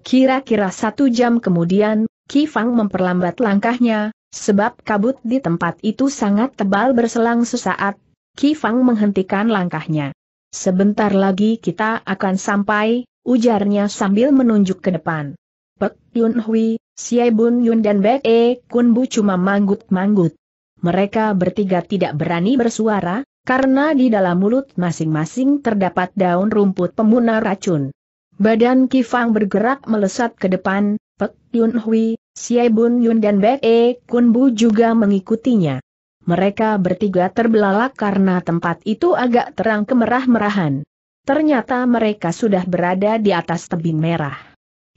Kira-kira satu jam kemudian, Ki Fang memperlambat langkahnya, sebab kabut di tempat itu sangat tebal berselang sesaat, Kifang menghentikan langkahnya. Sebentar lagi kita akan sampai, ujarnya sambil menunjuk ke depan. Pek Yun Hui, Xie Bun Yun dan Bek E Kun Bu cuma manggut-manggut. Mereka bertiga tidak berani bersuara, karena di dalam mulut masing-masing terdapat daun rumput pemuna racun. Badan Kifang bergerak melesat ke depan, Pek Yun Hui, Xie Bun Yun dan Bek E Kun Bu juga mengikutinya. Mereka bertiga terbelalak karena tempat itu agak terang kemerah-merahan. Ternyata mereka sudah berada di atas tebing merah.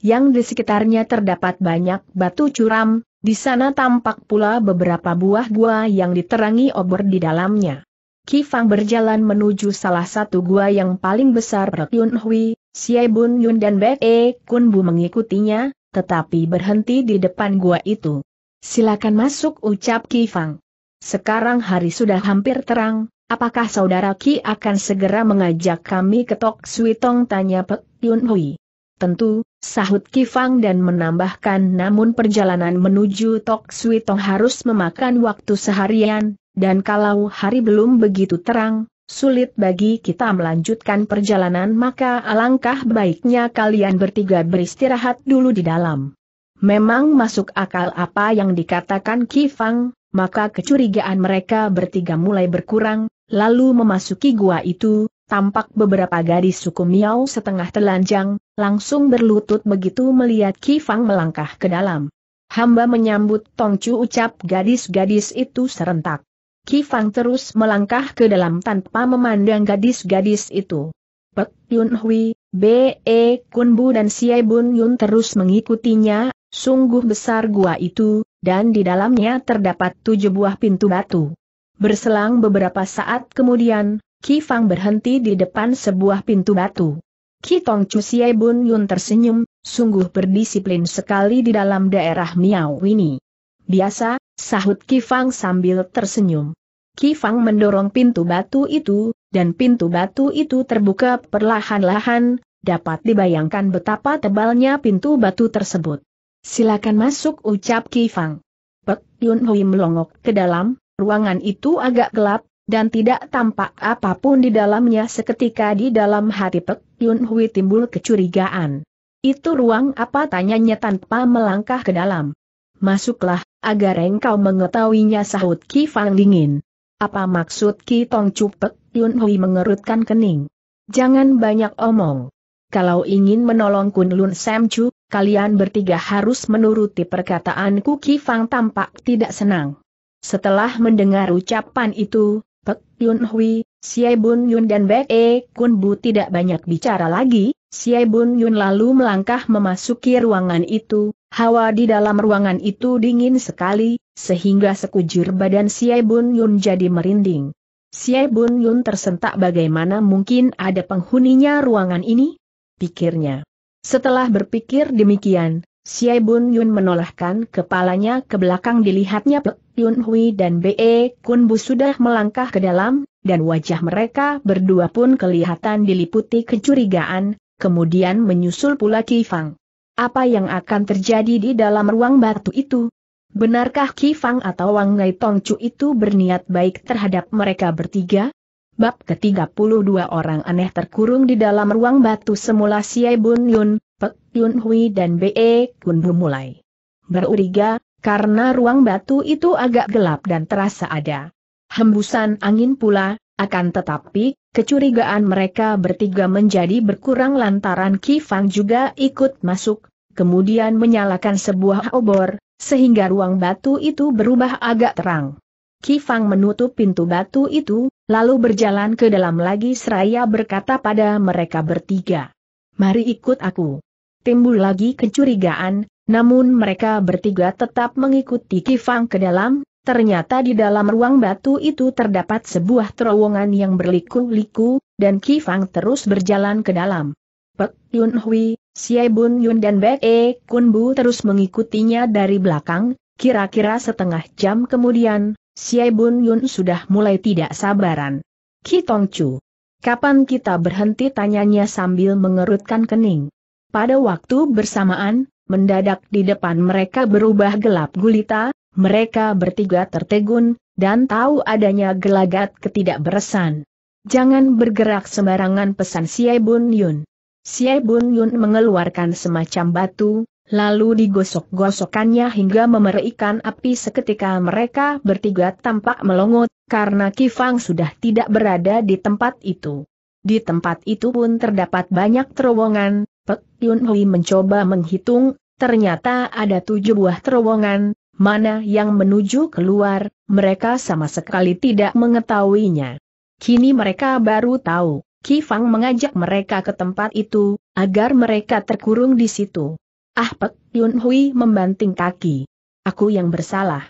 Yang di sekitarnya terdapat banyak batu curam, di sana tampak pula beberapa buah gua yang diterangi obor di dalamnya. Kifang berjalan menuju salah satu gua yang paling besar Yun Hui, Xie Bun Yun dan Bek E Kun Bu mengikutinya, tetapi berhenti di depan gua itu. Silakan masuk ucap Kifang. Sekarang hari sudah hampir terang, apakah saudara Ki akan segera mengajak kami ke Tok Sui Tong tanya Pek Yun Hui. Tentu, sahut Ki Fang dan menambahkan namun perjalanan menuju Tok Sui Tong harus memakan waktu seharian, dan kalau hari belum begitu terang, sulit bagi kita melanjutkan perjalanan maka alangkah baiknya kalian bertiga beristirahat dulu di dalam. Memang masuk akal apa yang dikatakan Ki Fang maka kecurigaan mereka bertiga mulai berkurang, lalu memasuki gua itu, tampak beberapa gadis suku Miao setengah telanjang, langsung berlutut begitu melihat Kifang melangkah ke dalam. Hamba menyambut Tongcu ucap gadis-gadis itu serentak. Kifang terus melangkah ke dalam tanpa memandang gadis-gadis itu. Pek Yun Hui, B.E. E, Kunbu dan Siai Bun Yun terus mengikutinya, sungguh besar gua itu, dan di dalamnya terdapat tujuh buah pintu batu. Berselang beberapa saat kemudian, Ki Fang berhenti di depan sebuah pintu batu. Ki Tong Chu Bun Yun tersenyum, sungguh berdisiplin sekali di dalam daerah Miao ini. Biasa, sahut Ki Fang sambil tersenyum. Ki Fang mendorong pintu batu itu, dan pintu batu itu terbuka perlahan-lahan, dapat dibayangkan betapa tebalnya pintu batu tersebut. Silakan masuk ucap Kifang. Pek Yun Hui melongok ke dalam, ruangan itu agak gelap, dan tidak tampak apapun di dalamnya seketika di dalam hati Pek Yun Hui timbul kecurigaan. Itu ruang apa tanyanya tanpa melangkah ke dalam. Masuklah, agar engkau mengetahuinya sahut Kifang dingin. Apa maksud Ki Tong Pek Yun Hui mengerutkan kening. Jangan banyak omong. Kalau ingin menolong Kun Lun Sam Chu, kalian bertiga harus menuruti perkataan Kuki Fang tampak tidak senang. Setelah mendengar ucapan itu, Pek Yun Hui, Xie Bun Yun dan Bek E Kun Bu tidak banyak bicara lagi, Xie Bun Yun lalu melangkah memasuki ruangan itu, hawa di dalam ruangan itu dingin sekali, sehingga sekujur badan Xie Bun Yun jadi merinding. Xie Bun Yun tersentak bagaimana mungkin ada penghuninya ruangan ini? Pikirnya. Setelah berpikir demikian, Xie Bun Yun menolakkan kepalanya ke belakang dilihatnya Pek Yun Hui dan Be Kun Bu sudah melangkah ke dalam, dan wajah mereka berdua pun kelihatan diliputi kecurigaan, kemudian menyusul pula Kifang. Apa yang akan terjadi di dalam ruang batu itu? Benarkah Kifang atau Wang Ngai Chu itu berniat baik terhadap mereka bertiga? Bab ke-32 orang aneh terkurung di dalam ruang batu semula Siai Bun Yun, Pek Yun Hui dan Be Kun Bu mulai beruriga, karena ruang batu itu agak gelap dan terasa ada hembusan angin pula, akan tetapi, kecurigaan mereka bertiga menjadi berkurang lantaran Ki Fang juga ikut masuk, kemudian menyalakan sebuah obor, sehingga ruang batu itu berubah agak terang. Kifang menutup pintu batu itu, lalu berjalan ke dalam lagi seraya berkata pada mereka bertiga. Mari ikut aku. Timbul lagi kecurigaan, namun mereka bertiga tetap mengikuti Kifang ke dalam, ternyata di dalam ruang batu itu terdapat sebuah terowongan yang berliku-liku, dan Kifang terus berjalan ke dalam. Pek Yun Hui, Xie Bun Yun dan Bek E Kun Bu terus mengikutinya dari belakang, kira-kira setengah jam kemudian, Xie Bun Yun sudah mulai tidak sabaran. Ki Chu. Kapan kita berhenti tanyanya sambil mengerutkan kening. Pada waktu bersamaan, mendadak di depan mereka berubah gelap gulita, mereka bertiga tertegun, dan tahu adanya gelagat ketidakberesan. Jangan bergerak sembarangan pesan Xie Bun Yun. Xie Bun Yun mengeluarkan semacam batu, Lalu digosok-gosokannya hingga memerikan api seketika mereka bertiga tampak melongot, karena Kifang sudah tidak berada di tempat itu. Di tempat itu pun terdapat banyak terowongan, Pek Yun Hui mencoba menghitung, ternyata ada tujuh buah terowongan, mana yang menuju keluar, mereka sama sekali tidak mengetahuinya. Kini mereka baru tahu, Kifang mengajak mereka ke tempat itu, agar mereka terkurung di situ. Ah Pek Yun Hui membanting kaki. Aku yang bersalah.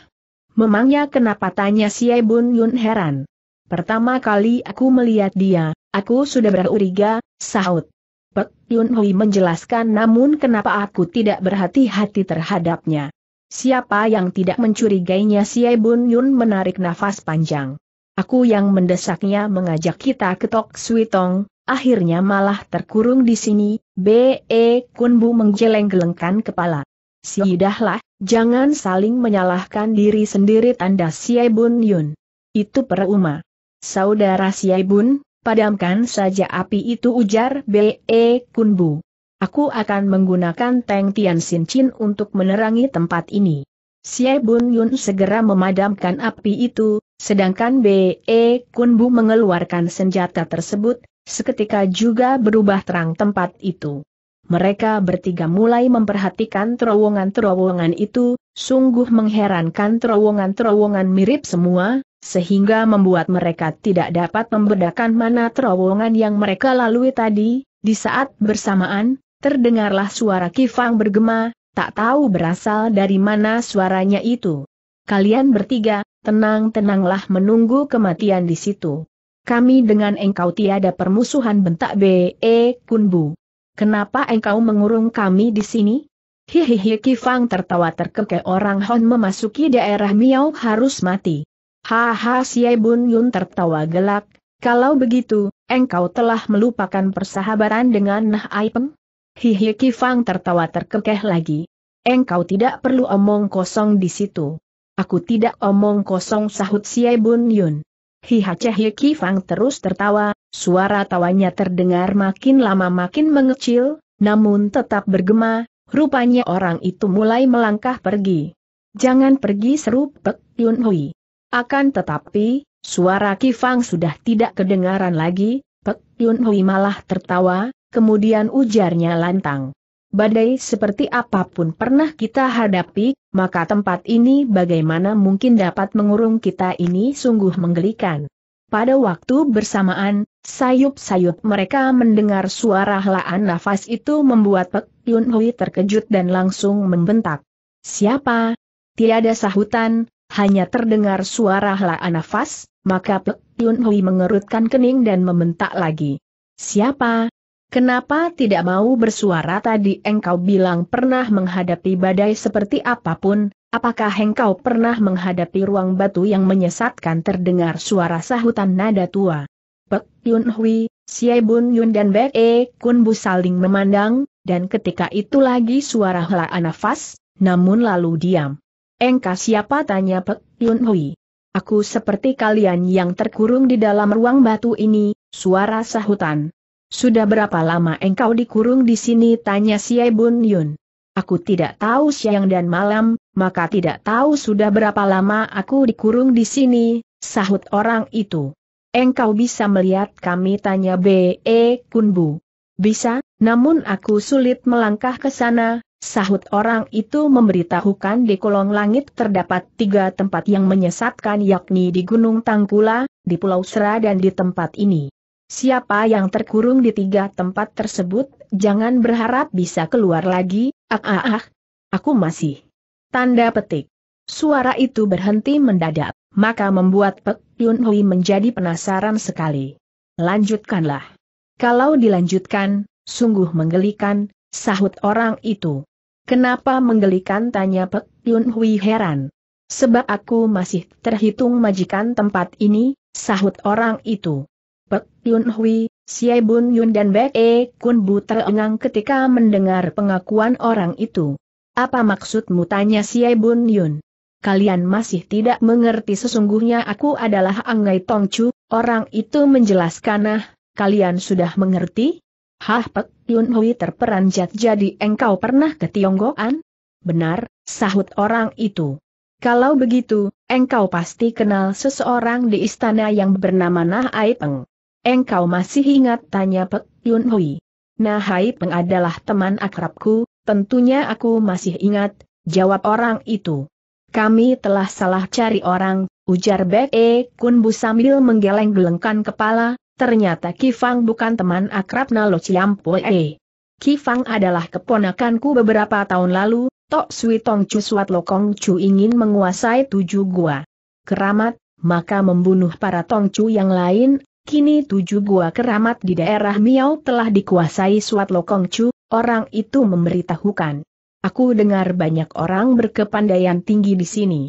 Memangnya kenapa tanya si Bun Yun heran. Pertama kali aku melihat dia, aku sudah beruriga, sahut. Pek Yun Hui menjelaskan namun kenapa aku tidak berhati-hati terhadapnya. Siapa yang tidak mencurigainya si Bun Yun menarik nafas panjang. Aku yang mendesaknya mengajak kita ke Tok Sui Tong, akhirnya malah terkurung di sini, B.E. Kunbu menggeleng-gelengkan kepala. Siidahlah, jangan saling menyalahkan diri sendiri tanda Siai Bun Yun. Itu peruma. Saudara Siai Bun, padamkan saja api itu ujar B.E. Kunbu. Aku akan menggunakan Teng Tian Sin Chin untuk menerangi tempat ini. Siai Bun Yun segera memadamkan api itu, sedangkan B.E. Kunbu mengeluarkan senjata tersebut, Seketika juga berubah terang tempat itu. Mereka bertiga mulai memperhatikan terowongan-terowongan itu, sungguh mengherankan terowongan-terowongan mirip semua, sehingga membuat mereka tidak dapat membedakan mana terowongan yang mereka lalui tadi, di saat bersamaan, terdengarlah suara kifang bergema, tak tahu berasal dari mana suaranya itu. Kalian bertiga, tenang-tenanglah menunggu kematian di situ. Kami dengan engkau tiada permusuhan bentak B.E. Kunbu. Kenapa engkau mengurung kami di sini? Hihihi Kifang tertawa terkekeh orang Hon memasuki daerah Miao harus mati. Haha Siai Bun Yun tertawa gelak, kalau begitu, engkau telah melupakan persahabaran dengan Nah Aipeng? Hihi Kifang tertawa terkekeh lagi. Engkau tidak perlu omong kosong di situ. Aku tidak omong kosong sahut Siai Bun Yun. Hihacehi Fang terus tertawa, suara tawanya terdengar makin lama makin mengecil, namun tetap bergema, rupanya orang itu mulai melangkah pergi. Jangan pergi seru Pek Yun Hui. Akan tetapi, suara Kifang sudah tidak kedengaran lagi, Pek Yun Hui malah tertawa, kemudian ujarnya lantang. Badai seperti apapun pernah kita hadapi, maka tempat ini bagaimana mungkin dapat mengurung kita ini sungguh menggelikan. Pada waktu bersamaan, sayup-sayup mereka mendengar suara helaan nafas itu membuat Pek Yun Hui terkejut dan langsung membentak. Siapa? Tiada sahutan, hanya terdengar suara helaan nafas, maka Pek Yun Hui mengerutkan kening dan membentak lagi. Siapa? Kenapa tidak mau bersuara tadi engkau bilang pernah menghadapi badai seperti apapun, apakah engkau pernah menghadapi ruang batu yang menyesatkan terdengar suara sahutan nada tua? Pek Yun Hui, Xie Bun Yun dan Bek E Kun Bu saling memandang, dan ketika itu lagi suara helaan nafas, namun lalu diam. Engkau siapa tanya Pek Yun Hui? Aku seperti kalian yang terkurung di dalam ruang batu ini, suara sahutan, sudah berapa lama engkau dikurung di sini? Tanya Siai Bun Yun. Aku tidak tahu siang dan malam, maka tidak tahu sudah berapa lama aku dikurung di sini, sahut orang itu. Engkau bisa melihat kami tanya B.E. Kunbu. Bisa, namun aku sulit melangkah ke sana, sahut orang itu memberitahukan di kolong langit terdapat tiga tempat yang menyesatkan yakni di Gunung Tangkula, di Pulau Sera dan di tempat ini. Siapa yang terkurung di tiga tempat tersebut, jangan berharap bisa keluar lagi, ah ah ah. Aku masih. Tanda petik. Suara itu berhenti mendadak, maka membuat Pek Yun Hui menjadi penasaran sekali. Lanjutkanlah. Kalau dilanjutkan, sungguh menggelikan, sahut orang itu. Kenapa menggelikan tanya Pek Yun Hui heran. Sebab aku masih terhitung majikan tempat ini, sahut orang itu. Pek Yun Hui, Xie Bun Yun dan Bek E Kun Bu terengang ketika mendengar pengakuan orang itu. Apa maksudmu tanya Xie Bun Yun? Kalian masih tidak mengerti sesungguhnya aku adalah Anggai Tongchu. orang itu menjelaskan nah, kalian sudah mengerti? Hah Pek Yun Hui terperanjat jadi engkau pernah ke Tionggoan? Benar, sahut orang itu. Kalau begitu, engkau pasti kenal seseorang di istana yang bernama Nah Aipeng. Engkau masih ingat tanya Pek Yun Hui. Nah Hai Peng adalah teman akrabku, tentunya aku masih ingat, jawab orang itu. Kami telah salah cari orang, ujar Bek E Kun Bu sambil menggeleng-gelengkan kepala, ternyata Kifang bukan teman akrab Nalo Ciampo E. Kifang adalah keponakanku beberapa tahun lalu, Tok Sui Tong Chu Suat Lokong Chu ingin menguasai tujuh gua. Keramat, maka membunuh para Tong Chu yang lain Kini tujuh gua keramat di daerah Miao telah dikuasai Suat Lokong Chu, orang itu memberitahukan. Aku dengar banyak orang berkepandaian tinggi di sini.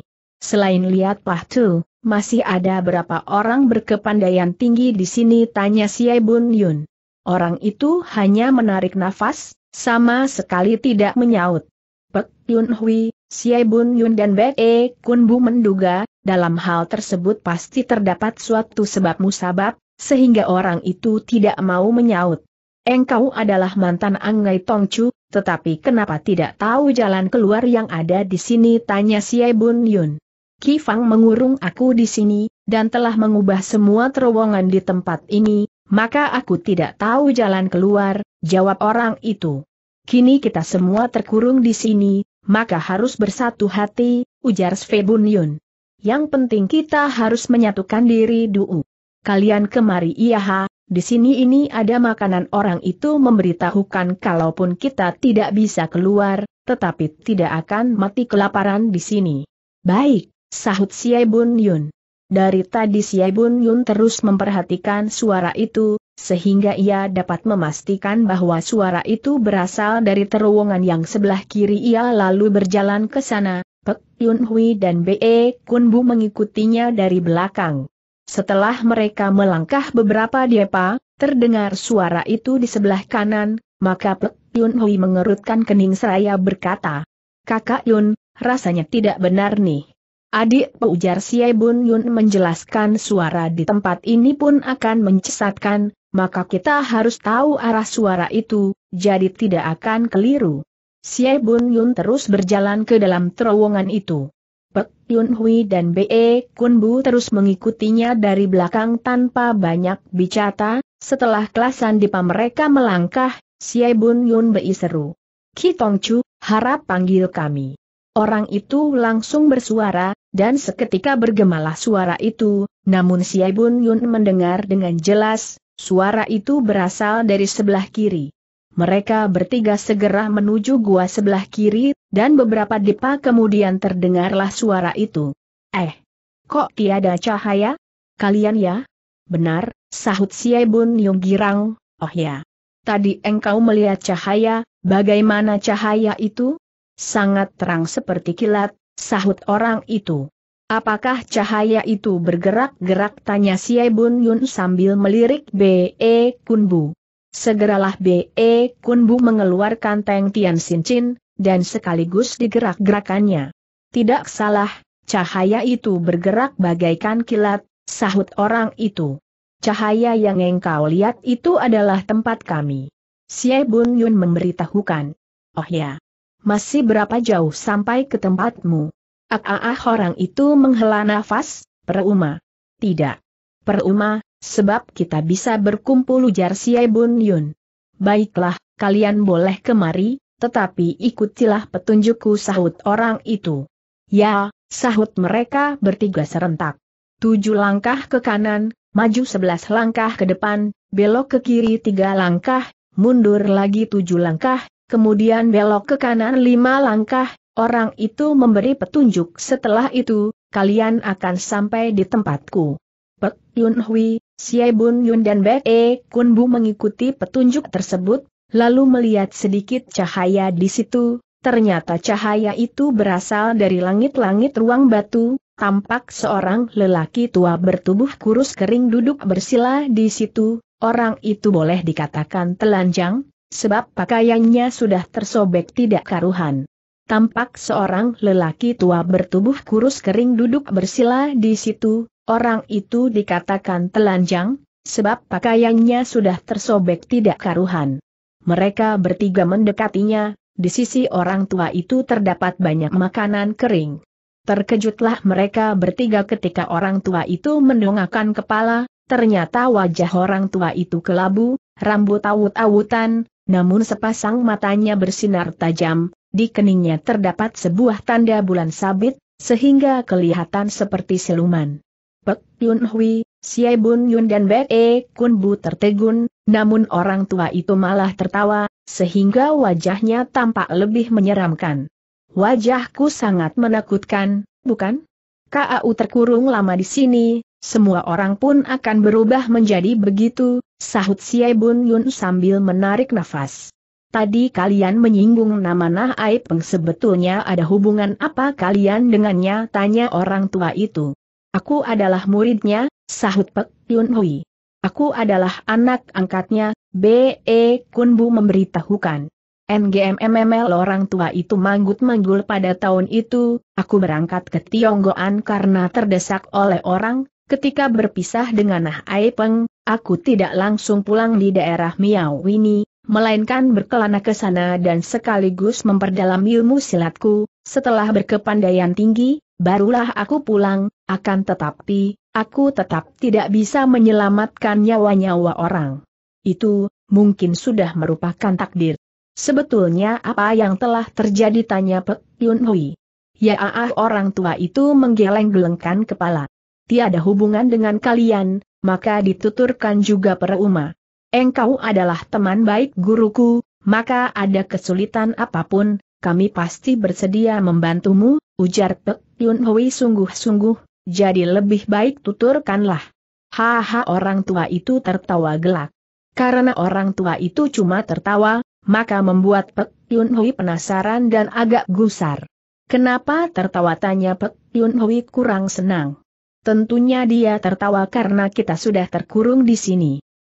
Selain lihat Pahtu, masih ada berapa orang berkepandaian tinggi di sini tanya Siai Bun Yun. Orang itu hanya menarik nafas, sama sekali tidak menyaut. Pek Yun Hui, Siai Bun Yun dan Bek E Kun Bu menduga, dalam hal tersebut pasti terdapat suatu sebab musabab, sehingga orang itu tidak mau menyaut. Engkau adalah mantan Angai Tongcu, tetapi kenapa tidak tahu jalan keluar yang ada di sini tanya Siai Bun Yun. Ki mengurung aku di sini, dan telah mengubah semua terowongan di tempat ini, maka aku tidak tahu jalan keluar, jawab orang itu. Kini kita semua terkurung di sini, maka harus bersatu hati, ujar Sve Bun Yun. Yang penting kita harus menyatukan diri dulu kalian kemari iya ha, di sini ini ada makanan orang itu memberitahukan kalaupun kita tidak bisa keluar, tetapi tidak akan mati kelaparan di sini. Baik, sahut Siai Bun Yun. Dari tadi Siai Bun Yun terus memperhatikan suara itu, sehingga ia dapat memastikan bahwa suara itu berasal dari terowongan yang sebelah kiri ia lalu berjalan ke sana, Pek Yun Hui dan Be Kun Bu mengikutinya dari belakang. Setelah mereka melangkah beberapa depa, terdengar suara itu di sebelah kanan, maka Pek Yun Hui mengerutkan kening seraya berkata, Kakak Yun, rasanya tidak benar nih. Adik ujar Siai Bun Yun menjelaskan suara di tempat ini pun akan mencesatkan, maka kita harus tahu arah suara itu, jadi tidak akan keliru. Siai Bun Yun terus berjalan ke dalam terowongan itu. Pek Yun Hui dan Be Kun Bu terus mengikutinya dari belakang tanpa banyak bicara. Setelah kelasan dipa mereka melangkah, Siai Bun Yun Be seru. Ki Tong Chu, harap panggil kami. Orang itu langsung bersuara, dan seketika bergemalah suara itu, namun Siai Bun Yun mendengar dengan jelas, suara itu berasal dari sebelah kiri. Mereka bertiga segera menuju gua sebelah kiri, dan beberapa depa kemudian terdengarlah suara itu. Eh, kok tiada cahaya? Kalian ya? Benar, sahut Siebun Yung Girang, oh ya. Tadi engkau melihat cahaya, bagaimana cahaya itu? Sangat terang seperti kilat, sahut orang itu. Apakah cahaya itu bergerak-gerak tanya Siebun Yun sambil melirik B.E. Kunbu. Segeralah B.E. Kunbu mengeluarkan Teng Tian Sincin, dan sekaligus digerak-gerakannya. Tidak salah, cahaya itu bergerak bagaikan kilat, sahut orang itu. Cahaya yang engkau lihat itu adalah tempat kami. Xie Bun Yun memberitahukan. Oh ya. Masih berapa jauh sampai ke tempatmu? Ah, ah, ah orang itu menghela nafas, peruma. Tidak. Peruma, sebab kita bisa berkumpul ujar Xie Bun Yun. Baiklah, kalian boleh kemari, tetapi ikutilah petunjukku sahut orang itu. Ya, sahut mereka bertiga serentak. Tujuh langkah ke kanan, maju sebelas langkah ke depan, belok ke kiri tiga langkah, mundur lagi tujuh langkah, kemudian belok ke kanan lima langkah, orang itu memberi petunjuk setelah itu, kalian akan sampai di tempatku. Pek Yun Hui, Xie Bun Yun dan Bek E Kun Bu mengikuti petunjuk tersebut, lalu melihat sedikit cahaya di situ, ternyata cahaya itu berasal dari langit-langit ruang batu, tampak seorang lelaki tua bertubuh kurus kering duduk bersila di situ, orang itu boleh dikatakan telanjang, sebab pakaiannya sudah tersobek tidak karuhan. Tampak seorang lelaki tua bertubuh kurus kering duduk bersila di situ, orang itu dikatakan telanjang, sebab pakaiannya sudah tersobek tidak karuhan. Mereka bertiga mendekatinya, di sisi orang tua itu terdapat banyak makanan kering. Terkejutlah mereka bertiga ketika orang tua itu mendongakkan kepala, ternyata wajah orang tua itu kelabu, rambut awut-awutan, namun sepasang matanya bersinar tajam, di keningnya terdapat sebuah tanda bulan sabit, sehingga kelihatan seperti siluman. Pek Yun Hui, Xie Bun Yun dan Be E Kun Bu tertegun, namun orang tua itu malah tertawa, sehingga wajahnya tampak lebih menyeramkan. Wajahku sangat menakutkan, bukan? KAU terkurung lama di sini, semua orang pun akan berubah menjadi begitu, sahut Xie Bun Yun sambil menarik nafas. Tadi kalian menyinggung nama Nah Aipeng sebetulnya ada hubungan apa kalian dengannya tanya orang tua itu. Aku adalah muridnya, sahut Pek Yun Hui. Aku adalah anak angkatnya, B.E. Kunbu memberitahukan. NGMMML orang tua itu manggut-manggul pada tahun itu, aku berangkat ke Tionggoan karena terdesak oleh orang, ketika berpisah dengan Nah Aipeng, aku tidak langsung pulang di daerah Miao Wini, melainkan berkelana ke sana dan sekaligus memperdalam ilmu silatku, setelah berkepandaian tinggi, Barulah aku pulang, akan tetapi, aku tetap tidak bisa menyelamatkan nyawa-nyawa orang. Itu, mungkin sudah merupakan takdir. Sebetulnya apa yang telah terjadi tanya Pek Yun Hui. Ya ah orang tua itu menggeleng-gelengkan kepala. Tiada hubungan dengan kalian, maka dituturkan juga peruma. Engkau adalah teman baik guruku, maka ada kesulitan apapun, kami pasti bersedia membantumu, ujar Pek Yun Hui sungguh-sungguh, jadi lebih baik tuturkanlah. Haha orang tua itu tertawa gelak. Karena orang tua itu cuma tertawa, maka membuat Pek Yun Hui penasaran dan agak gusar. Kenapa tertawa tanya Pek Yun Hui kurang senang? Tentunya dia tertawa karena kita sudah terkurung di sini.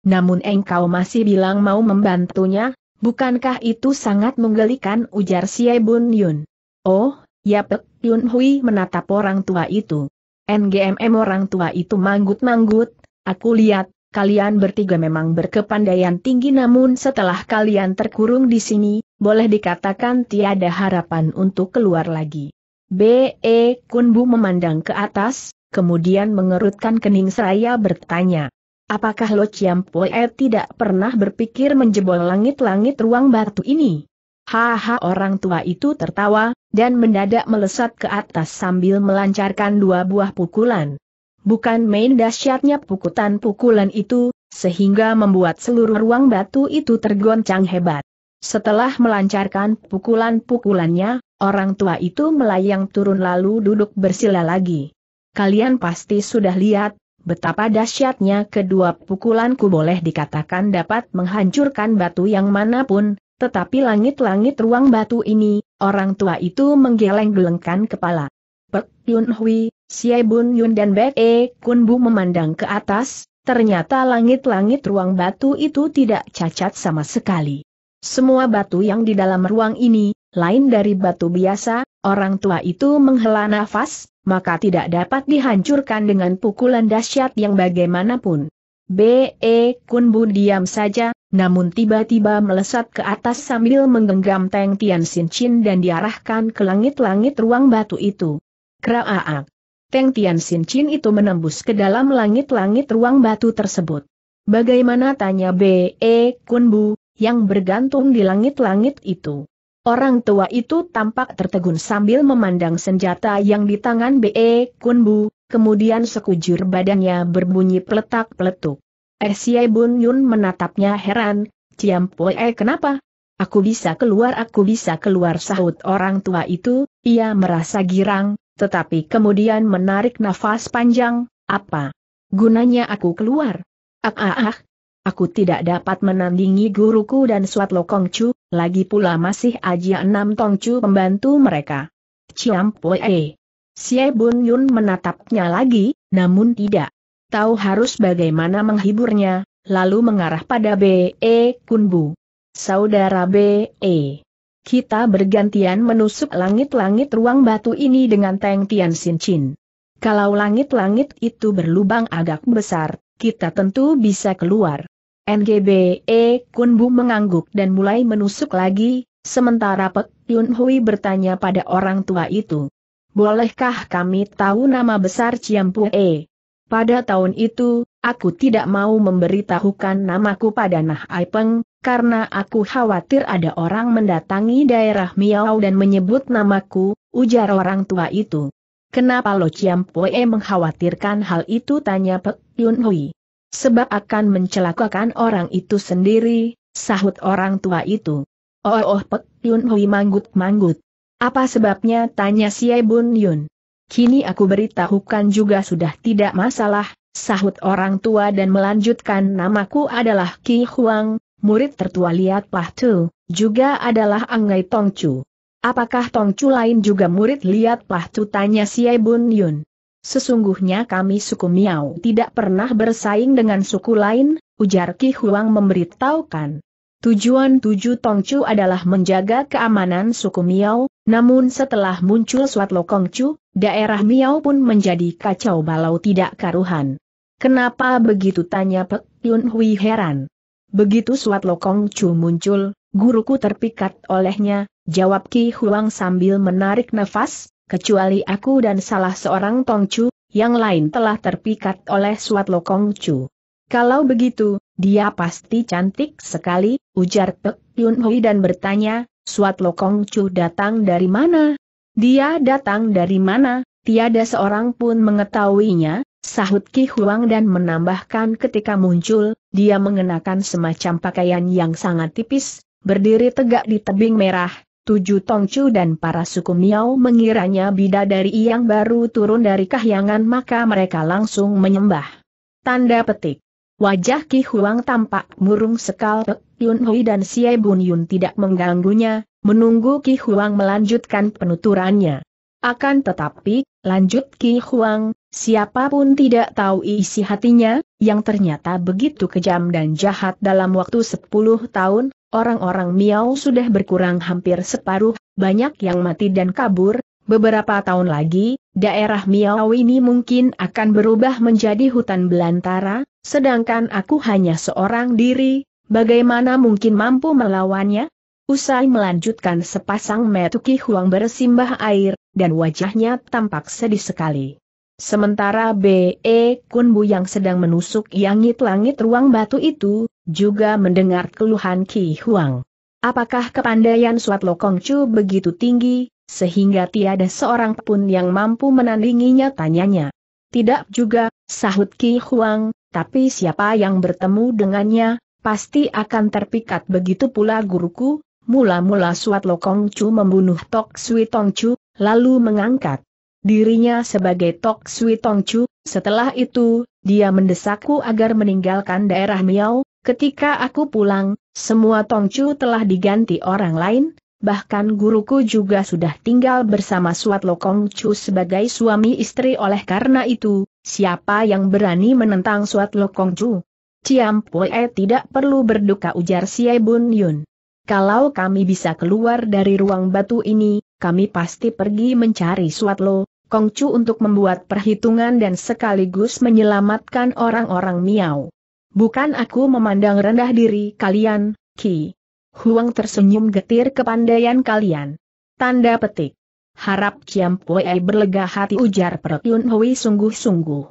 Namun engkau masih bilang mau membantunya, bukankah itu sangat menggelikan ujar Xie Bun Yun. Oh, ya Pek Yun Hui menatap orang tua itu. NGMM orang tua itu manggut-manggut, aku lihat, kalian bertiga memang berkepandaian tinggi namun setelah kalian terkurung di sini, boleh dikatakan tiada harapan untuk keluar lagi. B.E. Kunbu memandang ke atas, kemudian mengerutkan kening seraya bertanya. Apakah Lo Chiam Poe tidak pernah berpikir menjebol langit-langit ruang batu ini? Haha orang tua itu tertawa, dan mendadak melesat ke atas sambil melancarkan dua buah pukulan. Bukan main dahsyatnya pukutan-pukulan itu, sehingga membuat seluruh ruang batu itu tergoncang hebat. Setelah melancarkan pukulan-pukulannya, orang tua itu melayang turun lalu duduk bersila lagi. Kalian pasti sudah lihat, Betapa dahsyatnya kedua pukulanku boleh dikatakan dapat menghancurkan batu yang manapun, tetapi langit-langit ruang batu ini, orang tua itu menggeleng-gelengkan kepala. Pek Yun Hui, Xie Bun Yun dan Bek E Kun Bu memandang ke atas, ternyata langit-langit ruang batu itu tidak cacat sama sekali. Semua batu yang di dalam ruang ini, lain dari batu biasa, orang tua itu menghela nafas, maka tidak dapat dihancurkan dengan pukulan dahsyat yang bagaimanapun. B.E. E Kun Bu diam saja, namun tiba-tiba melesat ke atas sambil menggenggam Teng Tian Sin Chin dan diarahkan ke langit-langit ruang batu itu. Kraaak. Teng Tian Sin Chin itu menembus ke dalam langit-langit ruang batu tersebut. Bagaimana tanya B.E. E Kun Bu yang bergantung di langit-langit itu. Orang tua itu tampak tertegun sambil memandang senjata yang di tangan B.E. E Kun Bu. kemudian sekujur badannya berbunyi peletak-peletuk. Eh, Siai Bun Yun menatapnya heran, Ciam Poe eh, kenapa? Aku bisa keluar aku bisa keluar sahut orang tua itu, ia merasa girang, tetapi kemudian menarik nafas panjang, apa? Gunanya aku keluar? Ah ah ah, aku tidak dapat menandingi guruku dan Suat Lokong Chu, lagi pula masih aja enam Tong Chu pembantu mereka. Ciam Poe. Eh. Siai Bun Yun menatapnya lagi, namun tidak tahu harus bagaimana menghiburnya, lalu mengarah pada B.E. Kunbu. Saudara B.E. Kita bergantian menusuk langit-langit ruang batu ini dengan Teng Tian Sin Chin. Kalau langit-langit itu berlubang agak besar, kita tentu bisa keluar. NGBE Kunbu mengangguk dan mulai menusuk lagi, sementara Pek Yun Hui bertanya pada orang tua itu. Bolehkah kami tahu nama besar Ciampu E? Pada tahun itu, aku tidak mau memberitahukan namaku pada Nah Aipeng, karena aku khawatir ada orang mendatangi daerah Miao dan menyebut namaku, ujar orang tua itu. Kenapa Lo Chiam Poe mengkhawatirkan hal itu tanya Pek Yun Hui. Sebab akan mencelakakan orang itu sendiri, sahut orang tua itu. Oh oh Pek Yun Hui manggut-manggut. Apa sebabnya tanya si Bun Yun kini aku beritahukan juga sudah tidak masalah, sahut orang tua dan melanjutkan namaku adalah Ki Huang, murid tertua Liat Pahtu, juga adalah Anggai Tongcu. Apakah Tongcu lain juga murid Liat Pahtu tanya Siai Bun Yun. Sesungguhnya kami suku Miao tidak pernah bersaing dengan suku lain, ujar Ki Huang memberitahukan. Tujuan tujuh Tongcu adalah menjaga keamanan suku Miao, namun setelah muncul Swatlo Kongcu, daerah Miao pun menjadi kacau balau tidak karuhan. Kenapa begitu tanya Pek Yun Hui heran. Begitu Swatlo Kongcu muncul, guruku terpikat olehnya, jawab Ki Huang sambil menarik nafas, kecuali aku dan salah seorang Tongcu, yang lain telah terpikat oleh Swatlo Kongcu. Kalau begitu, dia pasti cantik sekali, ujar Pek Yun Hui dan bertanya, Suat Lokong Chu datang dari mana? Dia datang dari mana? Tiada seorang pun mengetahuinya, sahut Ki Huang dan menambahkan ketika muncul, dia mengenakan semacam pakaian yang sangat tipis, berdiri tegak di tebing merah, Tujuh Tongcu dan para suku Miao mengiranya bidadari yang baru turun dari kahyangan maka mereka langsung menyembah. Tanda petik. Wajah Ki Huang tampak murung sekal Yun Hui dan Xie Bun Yun tidak mengganggunya, menunggu Ki Huang melanjutkan penuturannya. Akan tetapi, lanjut Ki Huang, siapapun tidak tahu isi hatinya, yang ternyata begitu kejam dan jahat dalam waktu 10 tahun, orang-orang Miao sudah berkurang hampir separuh, banyak yang mati dan kabur, Beberapa tahun lagi, daerah Miao ini mungkin akan berubah menjadi hutan belantara, sedangkan aku hanya seorang diri, bagaimana mungkin mampu melawannya? Usai melanjutkan sepasang metuki huang bersimbah air, dan wajahnya tampak sedih sekali. Sementara B.E. Kunbu yang sedang menusuk Yangit langit ruang batu itu, juga mendengar keluhan Ki Huang. Apakah kepandaian Suat Lokongcu begitu tinggi, sehingga tiada seorang pun yang mampu menandinginya tanyanya. Tidak juga, sahut Ki Huang, tapi siapa yang bertemu dengannya, pasti akan terpikat begitu pula guruku, mula-mula Suat Lokong Chu membunuh Tok Sui Tong Chu, lalu mengangkat dirinya sebagai Tok Sui Tong Chu, setelah itu, dia mendesakku agar meninggalkan daerah Miao, ketika aku pulang, semua Tong Chu telah diganti orang lain, bahkan guruku juga sudah tinggal bersama Suat Lokong Chu sebagai suami istri oleh karena itu, siapa yang berani menentang Suat Lokong Chu? Ciam Pue tidak perlu berduka ujar Xie Bun Yun. Kalau kami bisa keluar dari ruang batu ini, kami pasti pergi mencari Suat Lo, Kong Chu untuk membuat perhitungan dan sekaligus menyelamatkan orang-orang Miao. Bukan aku memandang rendah diri kalian, Ki. Huang tersenyum getir kepandaian kalian. Tanda petik. Harap Kiam Pue berlega hati ujar Perut Yun Hui sungguh-sungguh.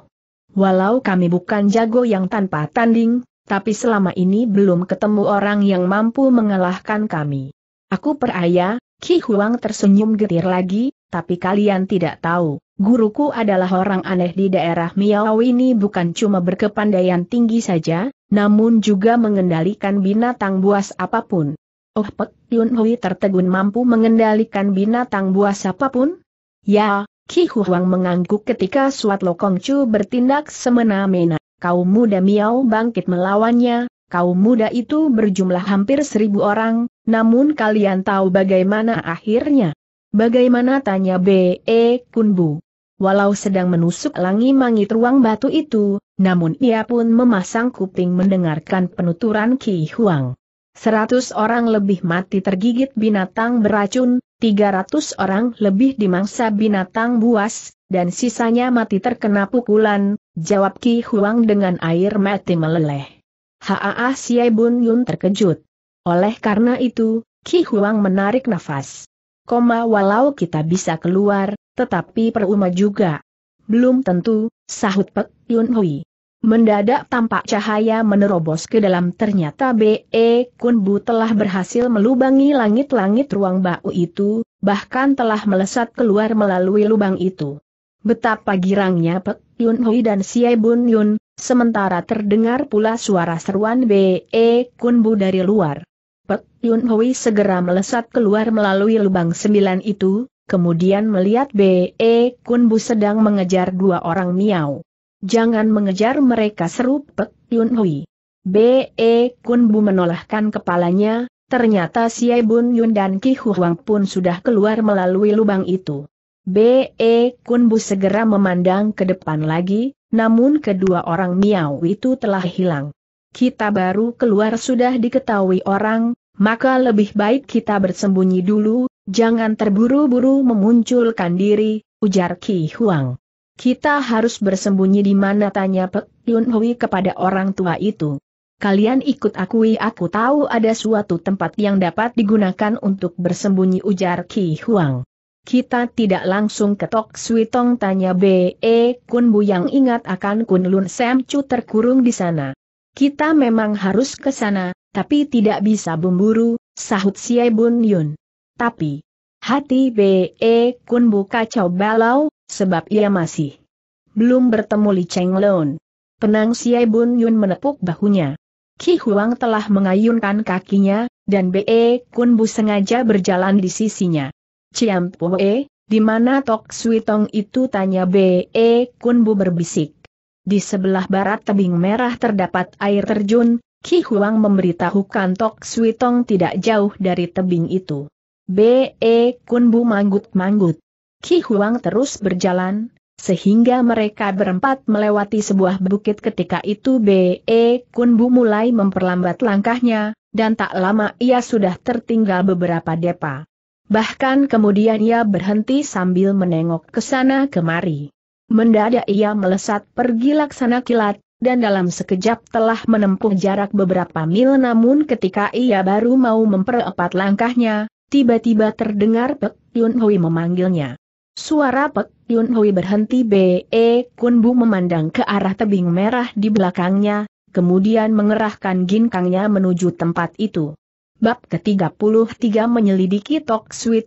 Walau kami bukan jago yang tanpa tanding, tapi selama ini belum ketemu orang yang mampu mengalahkan kami. Aku peraya, Ki Huang tersenyum getir lagi, tapi kalian tidak tahu guruku adalah orang aneh di daerah Miao ini bukan cuma berkepandaian tinggi saja, namun juga mengendalikan binatang buas apapun. Oh Pek Yun Hui tertegun mampu mengendalikan binatang buas apapun? Ya, Ki Huang mengangguk ketika Suat Lokong Chu bertindak semena-mena. Kaum muda Miao bangkit melawannya, kaum muda itu berjumlah hampir seribu orang, namun kalian tahu bagaimana akhirnya? Bagaimana tanya B.E. Kunbu? walau sedang menusuk langi-mangit ruang batu itu, namun ia pun memasang kuping mendengarkan penuturan Ki Huang. Seratus orang lebih mati tergigit binatang beracun, tiga ratus orang lebih dimangsa binatang buas, dan sisanya mati terkena pukulan, jawab Ki Huang dengan air mati meleleh. Haa Siai Bun Yun terkejut. Oleh karena itu, Ki Huang menarik nafas. Koma walau kita bisa keluar, tetapi peruma juga. Belum tentu, sahut Pek Yun Hui. Mendadak tampak cahaya menerobos ke dalam ternyata B.E. Kunbu telah berhasil melubangi langit-langit ruang bau itu, bahkan telah melesat keluar melalui lubang itu. Betapa girangnya Pek Yun Hui dan Siai Bun Yun, sementara terdengar pula suara seruan B.E. Kunbu dari luar. Pek Yun Hui segera melesat keluar melalui lubang sembilan itu, kemudian melihat B.E. Kunbu sedang mengejar dua orang Miao. Jangan mengejar mereka seru Pek Yun Hui. B.E. Kunbu menolakkan kepalanya, ternyata si Bun Yun dan Ki Huang pun sudah keluar melalui lubang itu. B.E. Kunbu segera memandang ke depan lagi, namun kedua orang Miao itu telah hilang. Kita baru keluar sudah diketahui orang, maka lebih baik kita bersembunyi dulu, Jangan terburu-buru memunculkan diri, ujar Ki Huang. Kita harus bersembunyi di mana tanya Pek Yun Hui kepada orang tua itu. Kalian ikut akui aku tahu ada suatu tempat yang dapat digunakan untuk bersembunyi ujar Ki Huang. Kita tidak langsung ketok Switong tanya B.E. E Kun Bu yang ingat akan Kun Lun Sam Chu terkurung di sana. Kita memang harus ke sana, tapi tidak bisa memburu, sahut Bun Yun. Tapi, hati B.E. Kun buka balau, sebab ia masih belum bertemu Li Cheng Lun. Penang Siai Bun Yun menepuk bahunya. Ki Huang telah mengayunkan kakinya, dan B.E. Kun Bu sengaja berjalan di sisinya. Ciam Pue, di mana Tok Sui Tong itu tanya B.E. Kun Bu berbisik. Di sebelah barat tebing merah terdapat air terjun, Ki Huang memberitahukan Tok Sui Tong tidak jauh dari tebing itu. B.E. Kunbu manggut-manggut. Ki Huang terus berjalan, sehingga mereka berempat melewati sebuah bukit ketika itu B.E. Kunbu mulai memperlambat langkahnya, dan tak lama ia sudah tertinggal beberapa depa. Bahkan kemudian ia berhenti sambil menengok ke sana kemari. Mendadak ia melesat pergi laksana kilat, dan dalam sekejap telah menempuh jarak beberapa mil namun ketika ia baru mau memperempat langkahnya, Tiba-tiba terdengar Pek Yun Hui memanggilnya. Suara Pek Yun Hui berhenti B.E. Kun Bu memandang ke arah tebing merah di belakangnya, kemudian mengerahkan ginkangnya menuju tempat itu. Bab ke-33 menyelidiki Tok Sui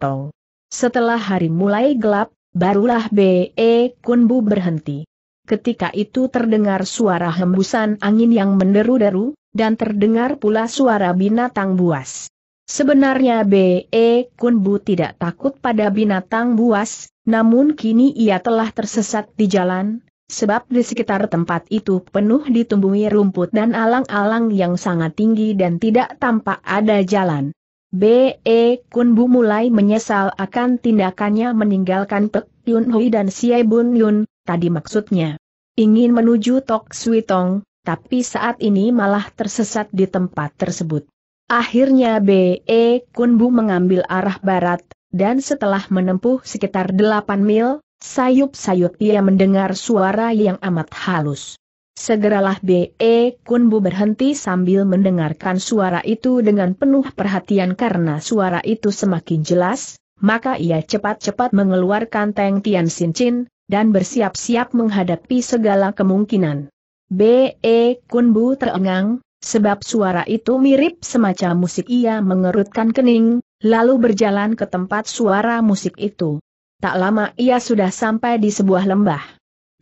Setelah hari mulai gelap, barulah B.E. Kun Bu berhenti. Ketika itu terdengar suara hembusan angin yang menderu-deru, dan terdengar pula suara binatang buas. Sebenarnya B.E. Kunbu tidak takut pada binatang buas, namun kini ia telah tersesat di jalan, sebab di sekitar tempat itu penuh ditumbuhi rumput dan alang-alang yang sangat tinggi dan tidak tampak ada jalan. B.E. Kunbu mulai menyesal akan tindakannya meninggalkan Pek Yun Hui dan Siai Bun Yun, tadi maksudnya. Ingin menuju Tok Sui Tong, tapi saat ini malah tersesat di tempat tersebut. Akhirnya B.E. Kunbu mengambil arah barat, dan setelah menempuh sekitar 8 mil, sayup-sayup ia mendengar suara yang amat halus. Segeralah B.E. Kunbu berhenti sambil mendengarkan suara itu dengan penuh perhatian karena suara itu semakin jelas, maka ia cepat-cepat mengeluarkan Teng Tian Sincin, dan bersiap-siap menghadapi segala kemungkinan. B.E. Kunbu terengang, Sebab suara itu mirip semacam musik ia mengerutkan kening, lalu berjalan ke tempat suara musik itu. Tak lama ia sudah sampai di sebuah lembah.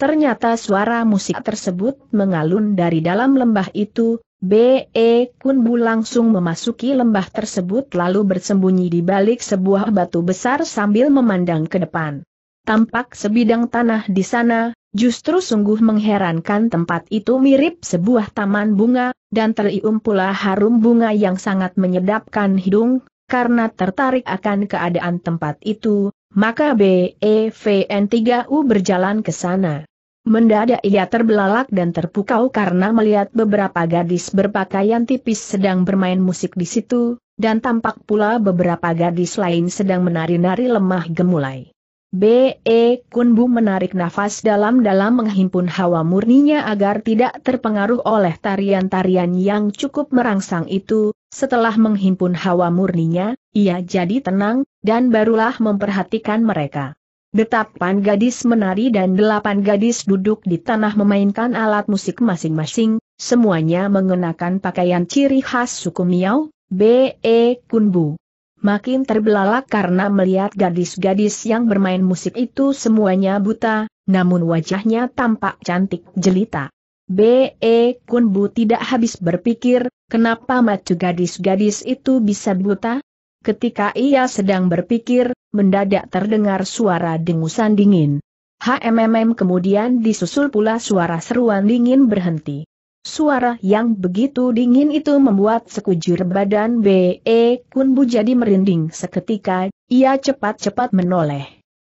Ternyata suara musik tersebut mengalun dari dalam lembah itu, B.E. Kunbu langsung memasuki lembah tersebut lalu bersembunyi di balik sebuah batu besar sambil memandang ke depan. Tampak sebidang tanah di sana, Justru sungguh mengherankan tempat itu mirip sebuah taman bunga, dan terium pula harum bunga yang sangat menyedapkan hidung, karena tertarik akan keadaan tempat itu, maka BEVN3U berjalan ke sana. Mendadak ia terbelalak dan terpukau karena melihat beberapa gadis berpakaian tipis sedang bermain musik di situ, dan tampak pula beberapa gadis lain sedang menari-nari lemah gemulai. B.E. Kunbu menarik nafas dalam-dalam menghimpun hawa murninya agar tidak terpengaruh oleh tarian-tarian yang cukup merangsang itu, setelah menghimpun hawa murninya, ia jadi tenang, dan barulah memperhatikan mereka. Detapan gadis menari dan delapan gadis duduk di tanah memainkan alat musik masing-masing, semuanya mengenakan pakaian ciri khas suku Miao, B.E. Kunbu makin terbelalak karena melihat gadis-gadis yang bermain musik itu semuanya buta, namun wajahnya tampak cantik jelita. B.E. Kunbu tidak habis berpikir, kenapa macu gadis-gadis itu bisa buta? Ketika ia sedang berpikir, mendadak terdengar suara dengusan dingin. HMMM kemudian disusul pula suara seruan dingin berhenti. Suara yang begitu dingin itu membuat sekujur badan B.E. Kunbu jadi merinding seketika, ia cepat-cepat menoleh.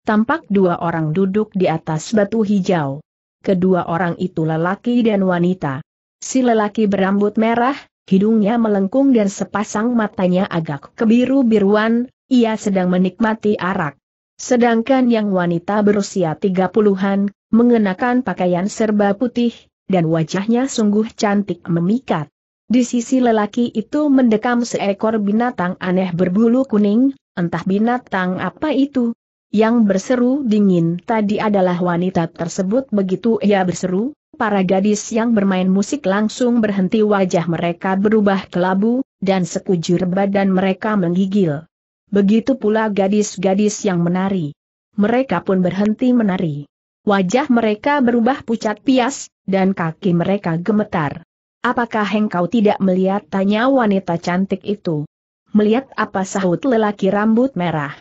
Tampak dua orang duduk di atas batu hijau. Kedua orang itu lelaki dan wanita. Si lelaki berambut merah, hidungnya melengkung dan sepasang matanya agak kebiru-biruan, ia sedang menikmati arak. Sedangkan yang wanita berusia tiga puluhan, mengenakan pakaian serba putih, dan wajahnya sungguh cantik memikat. Di sisi lelaki itu mendekam seekor binatang aneh berbulu kuning, entah binatang apa itu. Yang berseru dingin tadi adalah wanita tersebut begitu ia berseru, para gadis yang bermain musik langsung berhenti wajah mereka berubah kelabu, dan sekujur badan mereka menggigil. Begitu pula gadis-gadis yang menari. Mereka pun berhenti menari. Wajah mereka berubah pucat pias, dan kaki mereka gemetar. Apakah engkau tidak melihat tanya wanita cantik itu? Melihat apa sahut lelaki rambut merah?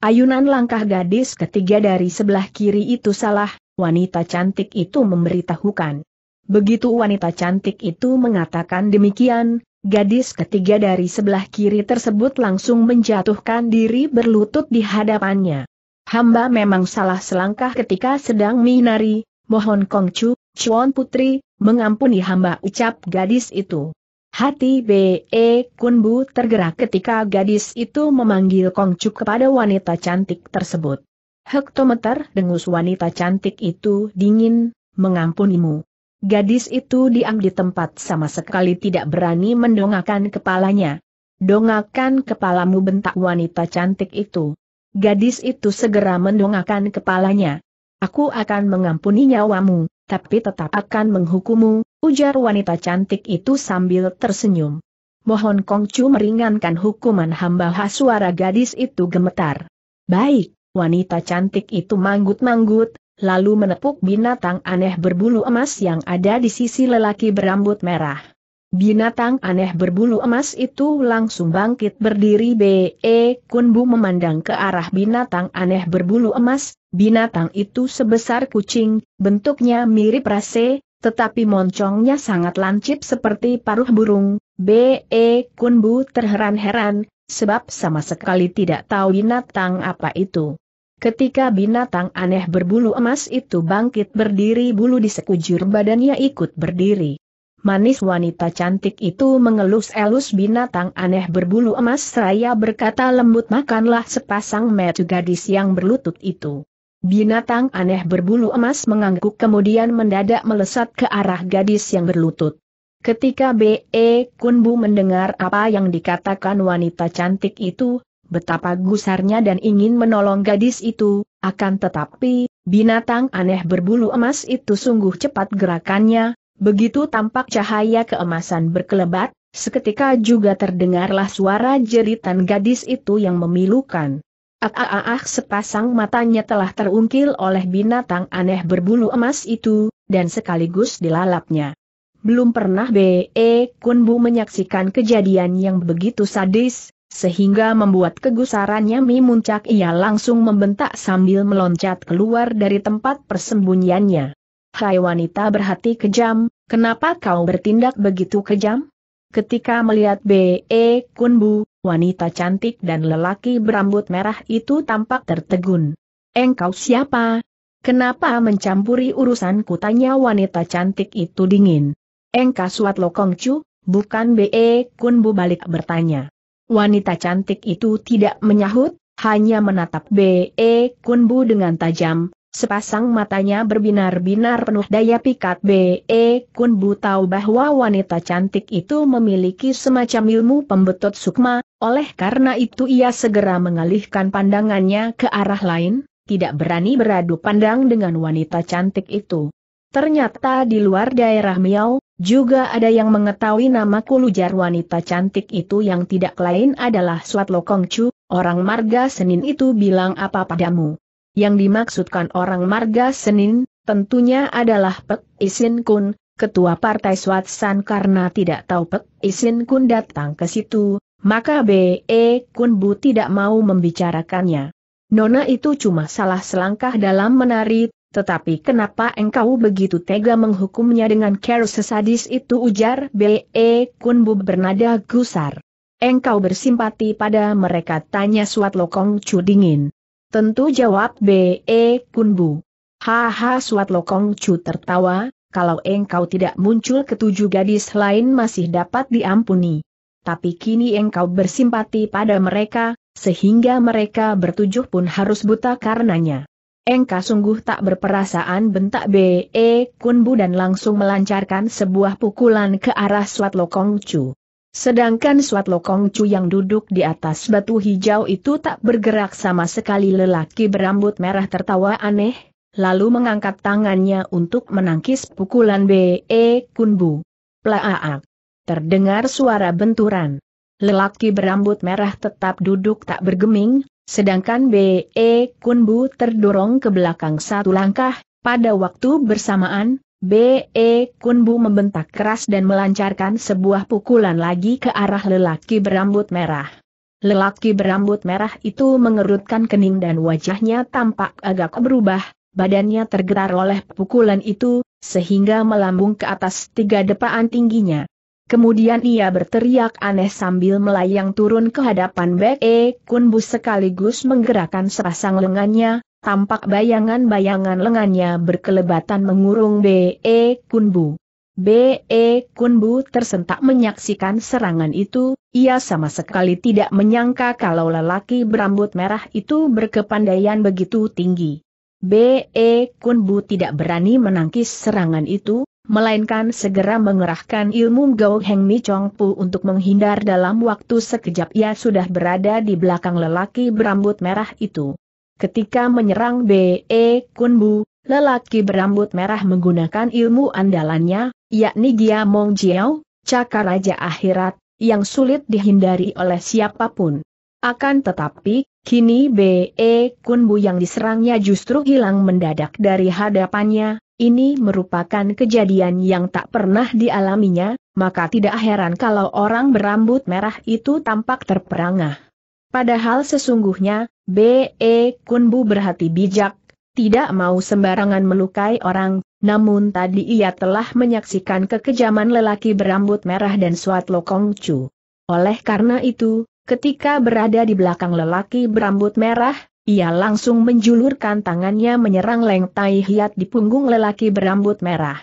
Ayunan langkah gadis ketiga dari sebelah kiri itu salah, wanita cantik itu memberitahukan. Begitu wanita cantik itu mengatakan demikian, gadis ketiga dari sebelah kiri tersebut langsung menjatuhkan diri berlutut di hadapannya. Hamba memang salah selangkah ketika sedang minari, mohon Kongcu, Chuan Putri, mengampuni hamba ucap gadis itu. Hati B.E. E Kunbu tergerak ketika gadis itu memanggil Kongcuk kepada wanita cantik tersebut. Hektometer dengus wanita cantik itu dingin, mengampunimu. Gadis itu diam di tempat sama sekali tidak berani mendongakkan kepalanya. Dongakan kepalamu bentak wanita cantik itu. Gadis itu segera mendongakkan kepalanya. Aku akan mengampuni nyawamu tapi tetap akan menghukummu, ujar wanita cantik itu sambil tersenyum. Mohon Kongcu meringankan hukuman hamba suara gadis itu gemetar. Baik, wanita cantik itu manggut-manggut, lalu menepuk binatang aneh berbulu emas yang ada di sisi lelaki berambut merah. Binatang aneh berbulu emas itu langsung bangkit berdiri B.E. Kunbu memandang ke arah binatang aneh berbulu emas, binatang itu sebesar kucing, bentuknya mirip rase, tetapi moncongnya sangat lancip seperti paruh burung, B.E. Kunbu terheran-heran, sebab sama sekali tidak tahu binatang apa itu. Ketika binatang aneh berbulu emas itu bangkit berdiri bulu di sekujur badannya ikut berdiri. Manis wanita cantik itu mengelus-elus binatang aneh berbulu emas seraya berkata lembut makanlah sepasang metu gadis yang berlutut itu. Binatang aneh berbulu emas mengangguk kemudian mendadak melesat ke arah gadis yang berlutut. Ketika B.E. Kunbu mendengar apa yang dikatakan wanita cantik itu, betapa gusarnya dan ingin menolong gadis itu, akan tetapi, binatang aneh berbulu emas itu sungguh cepat gerakannya, Begitu tampak cahaya keemasan berkelebat, seketika juga terdengarlah suara jeritan gadis itu yang memilukan. Ah ah, ah, ah, sepasang matanya telah terungkil oleh binatang aneh berbulu emas itu, dan sekaligus dilalapnya. Belum pernah B.E. E Kunbu menyaksikan kejadian yang begitu sadis, sehingga membuat kegusarannya memuncak ia langsung membentak sambil meloncat keluar dari tempat persembunyiannya. Hai wanita berhati kejam, kenapa kau bertindak begitu kejam? Ketika melihat B.E. Kunbu, wanita cantik dan lelaki berambut merah itu tampak tertegun. Engkau siapa? Kenapa mencampuri urusan kutanya wanita cantik itu dingin. Engkau suat lokong cu, bukan B.E. Kunbu balik bertanya. Wanita cantik itu tidak menyahut, hanya menatap B.E. Kunbu dengan tajam, Sepasang matanya berbinar-binar penuh daya pikat B.E. Kun Bu tahu bahwa wanita cantik itu memiliki semacam ilmu pembetot sukma, oleh karena itu ia segera mengalihkan pandangannya ke arah lain, tidak berani beradu pandang dengan wanita cantik itu. Ternyata di luar daerah Miao, juga ada yang mengetahui nama kulujar wanita cantik itu yang tidak lain adalah Swat Lokong Chu, orang marga Senin itu bilang apa padamu. Yang dimaksudkan orang marga Senin, tentunya adalah Pek Isin Kun, ketua partai Swatsan karena tidak tahu Pek Isin Kun datang ke situ, maka B.E. Kun Bu tidak mau membicarakannya. Nona itu cuma salah selangkah dalam menari, tetapi kenapa engkau begitu tega menghukumnya dengan care sesadis itu ujar B.E. Kun Bu bernada gusar. Engkau bersimpati pada mereka tanya Swat Lokong Cu dingin. Tentu jawab B.E. Kunbu. Haha Suat Lokong Chu tertawa, kalau engkau tidak muncul ketujuh gadis lain masih dapat diampuni. Tapi kini engkau bersimpati pada mereka, sehingga mereka bertujuh pun harus buta karenanya. Engkau sungguh tak berperasaan bentak B.E. Kunbu dan langsung melancarkan sebuah pukulan ke arah Suat Lokong Chu. Sedangkan Suat Lokong Chu yang duduk di atas batu hijau itu tak bergerak sama sekali lelaki berambut merah tertawa aneh, lalu mengangkat tangannya untuk menangkis pukulan B.E. Kunbu. Plaaak. Terdengar suara benturan. Lelaki berambut merah tetap duduk tak bergeming, sedangkan B.E. Kunbu terdorong ke belakang satu langkah, pada waktu bersamaan, B.E. Kunbu membentak keras dan melancarkan sebuah pukulan lagi ke arah lelaki berambut merah. Lelaki berambut merah itu mengerutkan kening dan wajahnya tampak agak berubah, badannya tergerak oleh pukulan itu, sehingga melambung ke atas tiga depaan tingginya. Kemudian ia berteriak aneh sambil melayang turun ke hadapan Be Kunbu sekaligus menggerakkan sepasang lengannya, tampak bayangan-bayangan lengannya berkelebatan mengurung B.E. E Kunbu. B.E. E Kunbu tersentak menyaksikan serangan itu, ia sama sekali tidak menyangka kalau lelaki berambut merah itu berkepandaian begitu tinggi. B.E. E Kunbu tidak berani menangkis serangan itu, melainkan segera mengerahkan ilmu Gao Heng Mi Chong Pu untuk menghindar dalam waktu sekejap ia sudah berada di belakang lelaki berambut merah itu. Ketika menyerang B.E. Kunbu, lelaki berambut merah menggunakan ilmu andalannya, yakni Gia Mong Jiao, cakar raja akhirat, yang sulit dihindari oleh siapapun. Akan tetapi, kini B.E. Kunbu yang diserangnya justru hilang mendadak dari hadapannya, ini merupakan kejadian yang tak pernah dialaminya, maka tidak heran kalau orang berambut merah itu tampak terperangah. Padahal sesungguhnya, B.E. Kunbu berhati bijak, tidak mau sembarangan melukai orang, namun tadi ia telah menyaksikan kekejaman lelaki berambut merah dan suat lokong cu. Oleh karena itu, ketika berada di belakang lelaki berambut merah, ia langsung menjulurkan tangannya menyerang Leng Tai Hiat di punggung lelaki berambut merah.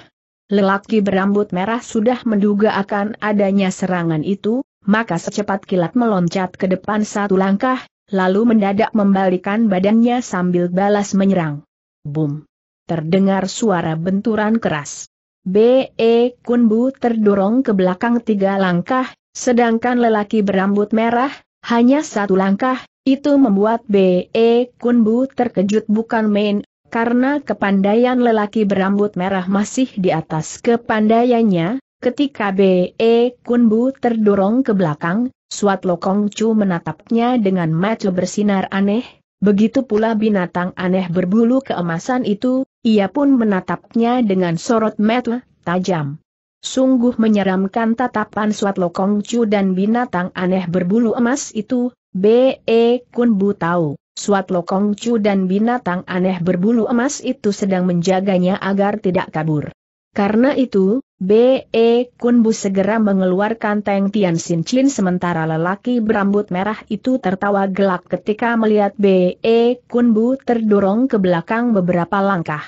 Lelaki berambut merah sudah menduga akan adanya serangan itu, maka secepat kilat meloncat ke depan satu langkah, lalu mendadak membalikan badannya sambil balas menyerang. Boom. Terdengar suara benturan keras. B.E. Kunbu terdorong ke belakang tiga langkah, sedangkan lelaki berambut merah, hanya satu langkah, itu membuat B.E. Kunbu terkejut bukan main, karena kepandaian lelaki berambut merah masih di atas kepandaiannya, Ketika B.E. Kunbu terdorong ke belakang, Suat Lokong Chu menatapnya dengan mata bersinar aneh, begitu pula binatang aneh berbulu keemasan itu, ia pun menatapnya dengan sorot mata tajam. Sungguh menyeramkan tatapan Suat Lokong Chu dan binatang aneh berbulu emas itu, B.E. Kunbu tahu. Suat Lokong Chu dan binatang aneh berbulu emas itu sedang menjaganya agar tidak kabur. Karena itu, B.E. Kunbu segera mengeluarkan Teng Tian Sin Chin sementara lelaki berambut merah itu tertawa gelak ketika melihat B.E. Kunbu terdorong ke belakang beberapa langkah.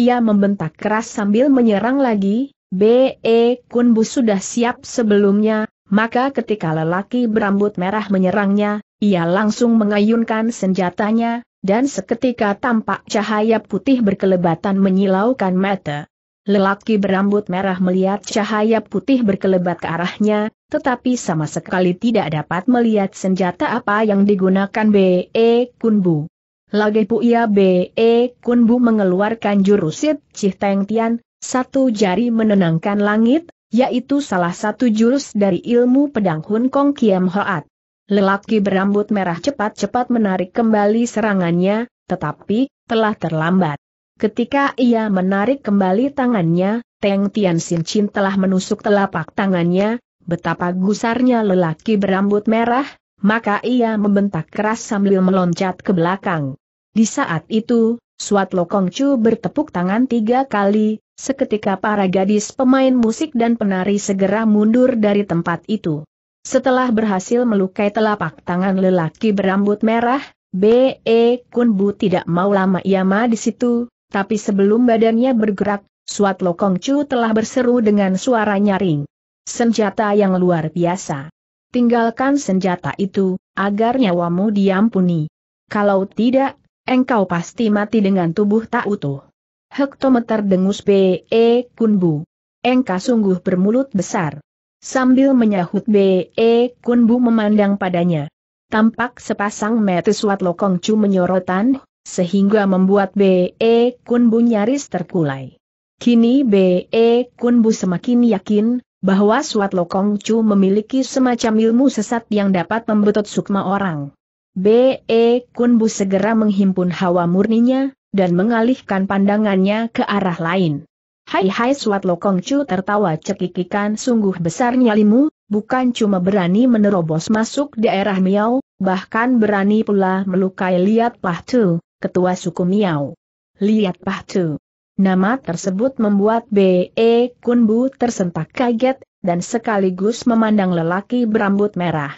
Ia membentak keras sambil menyerang lagi, B.E. Kunbu sudah siap sebelumnya, maka ketika lelaki berambut merah menyerangnya, ia langsung mengayunkan senjatanya, dan seketika tampak cahaya putih berkelebatan menyilaukan mata. Lelaki berambut merah melihat cahaya putih berkelebat ke arahnya, tetapi sama sekali tidak dapat melihat senjata apa yang digunakan B.E. E Kunbu. Lagi ia B.E. E Kunbu mengeluarkan jurusit Ciheng Tian, satu jari menenangkan langit, yaitu salah satu jurus dari ilmu pedang Hun Kong Kiam Hoat. Lelaki berambut merah cepat-cepat menarik kembali serangannya, tetapi telah terlambat. Ketika ia menarik kembali tangannya, Teng Xin Chin telah menusuk telapak tangannya, betapa gusarnya lelaki berambut merah, maka ia membentak keras sambil meloncat ke belakang. Di saat itu, Suat Lokong Chu bertepuk tangan tiga kali, seketika para gadis pemain musik dan penari segera mundur dari tempat itu. Setelah berhasil melukai telapak tangan lelaki berambut merah, B.E. E Kun Bu tidak mau lama ia ma di situ, tapi sebelum badannya bergerak, Suat Lokong Chu telah berseru dengan suara nyaring. Senjata yang luar biasa. Tinggalkan senjata itu, agar nyawamu diampuni. Kalau tidak, engkau pasti mati dengan tubuh tak utuh. Hektometer dengus B.E. E Kunbu. Engkau sungguh bermulut besar. Sambil menyahut B.E. E Kunbu memandang padanya. Tampak sepasang mata Suat Lokong Chu menyorotan, sehingga membuat B.E. Kunbu nyaris terkulai. Kini B.E. Kun Kunbu semakin yakin bahwa Suat Lokong Chu memiliki semacam ilmu sesat yang dapat membetot sukma orang. B.E. Kun Kunbu segera menghimpun hawa murninya, dan mengalihkan pandangannya ke arah lain. Hai hai Suat Lokong Chu tertawa cekikikan sungguh besar nyalimu, bukan cuma berani menerobos masuk daerah Miao, bahkan berani pula melukai Liat Pahtu, ketua suku Miao. Lihat tu. Nama tersebut membuat B.E. Kunbu tersentak kaget, dan sekaligus memandang lelaki berambut merah.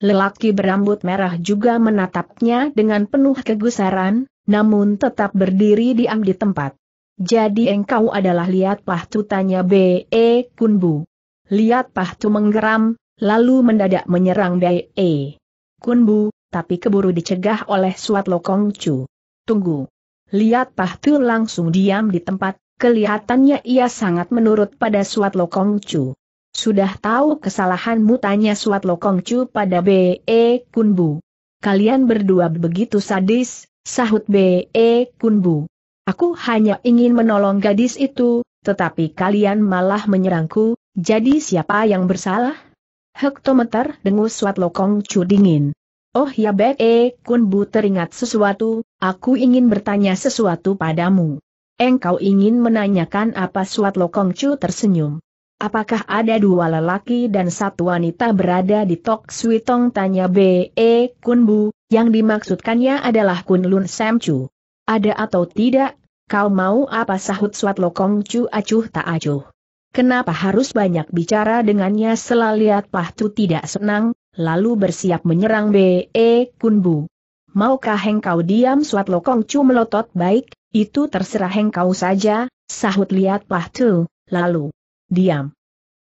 Lelaki berambut merah juga menatapnya dengan penuh kegusaran, namun tetap berdiri diam di tempat. Jadi engkau adalah Lihat tu? tanya B.E. Kunbu. Lihat tu menggeram, lalu mendadak menyerang B.E. Kunbu, tapi keburu dicegah oleh Suat Lokongcu tunggu. Lihat Pahtu langsung diam di tempat, kelihatannya ia sangat menurut pada Suat Lokong Chu. Sudah tahu kesalahanmu tanya Suat Lokong Chu pada B.E. Kunbu. Kalian berdua begitu sadis, sahut B.E. Kunbu. Aku hanya ingin menolong gadis itu, tetapi kalian malah menyerangku, jadi siapa yang bersalah? Hektometer dengus Suat Lokong Chu dingin. Oh ya B.E. Kunbu teringat sesuatu, Aku ingin bertanya sesuatu padamu. Engkau ingin menanyakan apa Suat Lokong Chu tersenyum. Apakah ada dua lelaki dan satu wanita berada di Tok Sui Tong tanya B.E. E Kun Bu, yang dimaksudkannya adalah Kun Lun Sam Chu. Ada atau tidak, kau mau apa sahut Suat Lokong Chu acuh tak acuh. Kenapa harus banyak bicara dengannya selalu lihat Pah Tu tidak senang, lalu bersiap menyerang B.E. E Kun Bu maukah engkau diam suat lokong cu melotot baik, itu terserah engkau saja, sahut liat Pah lalu diam.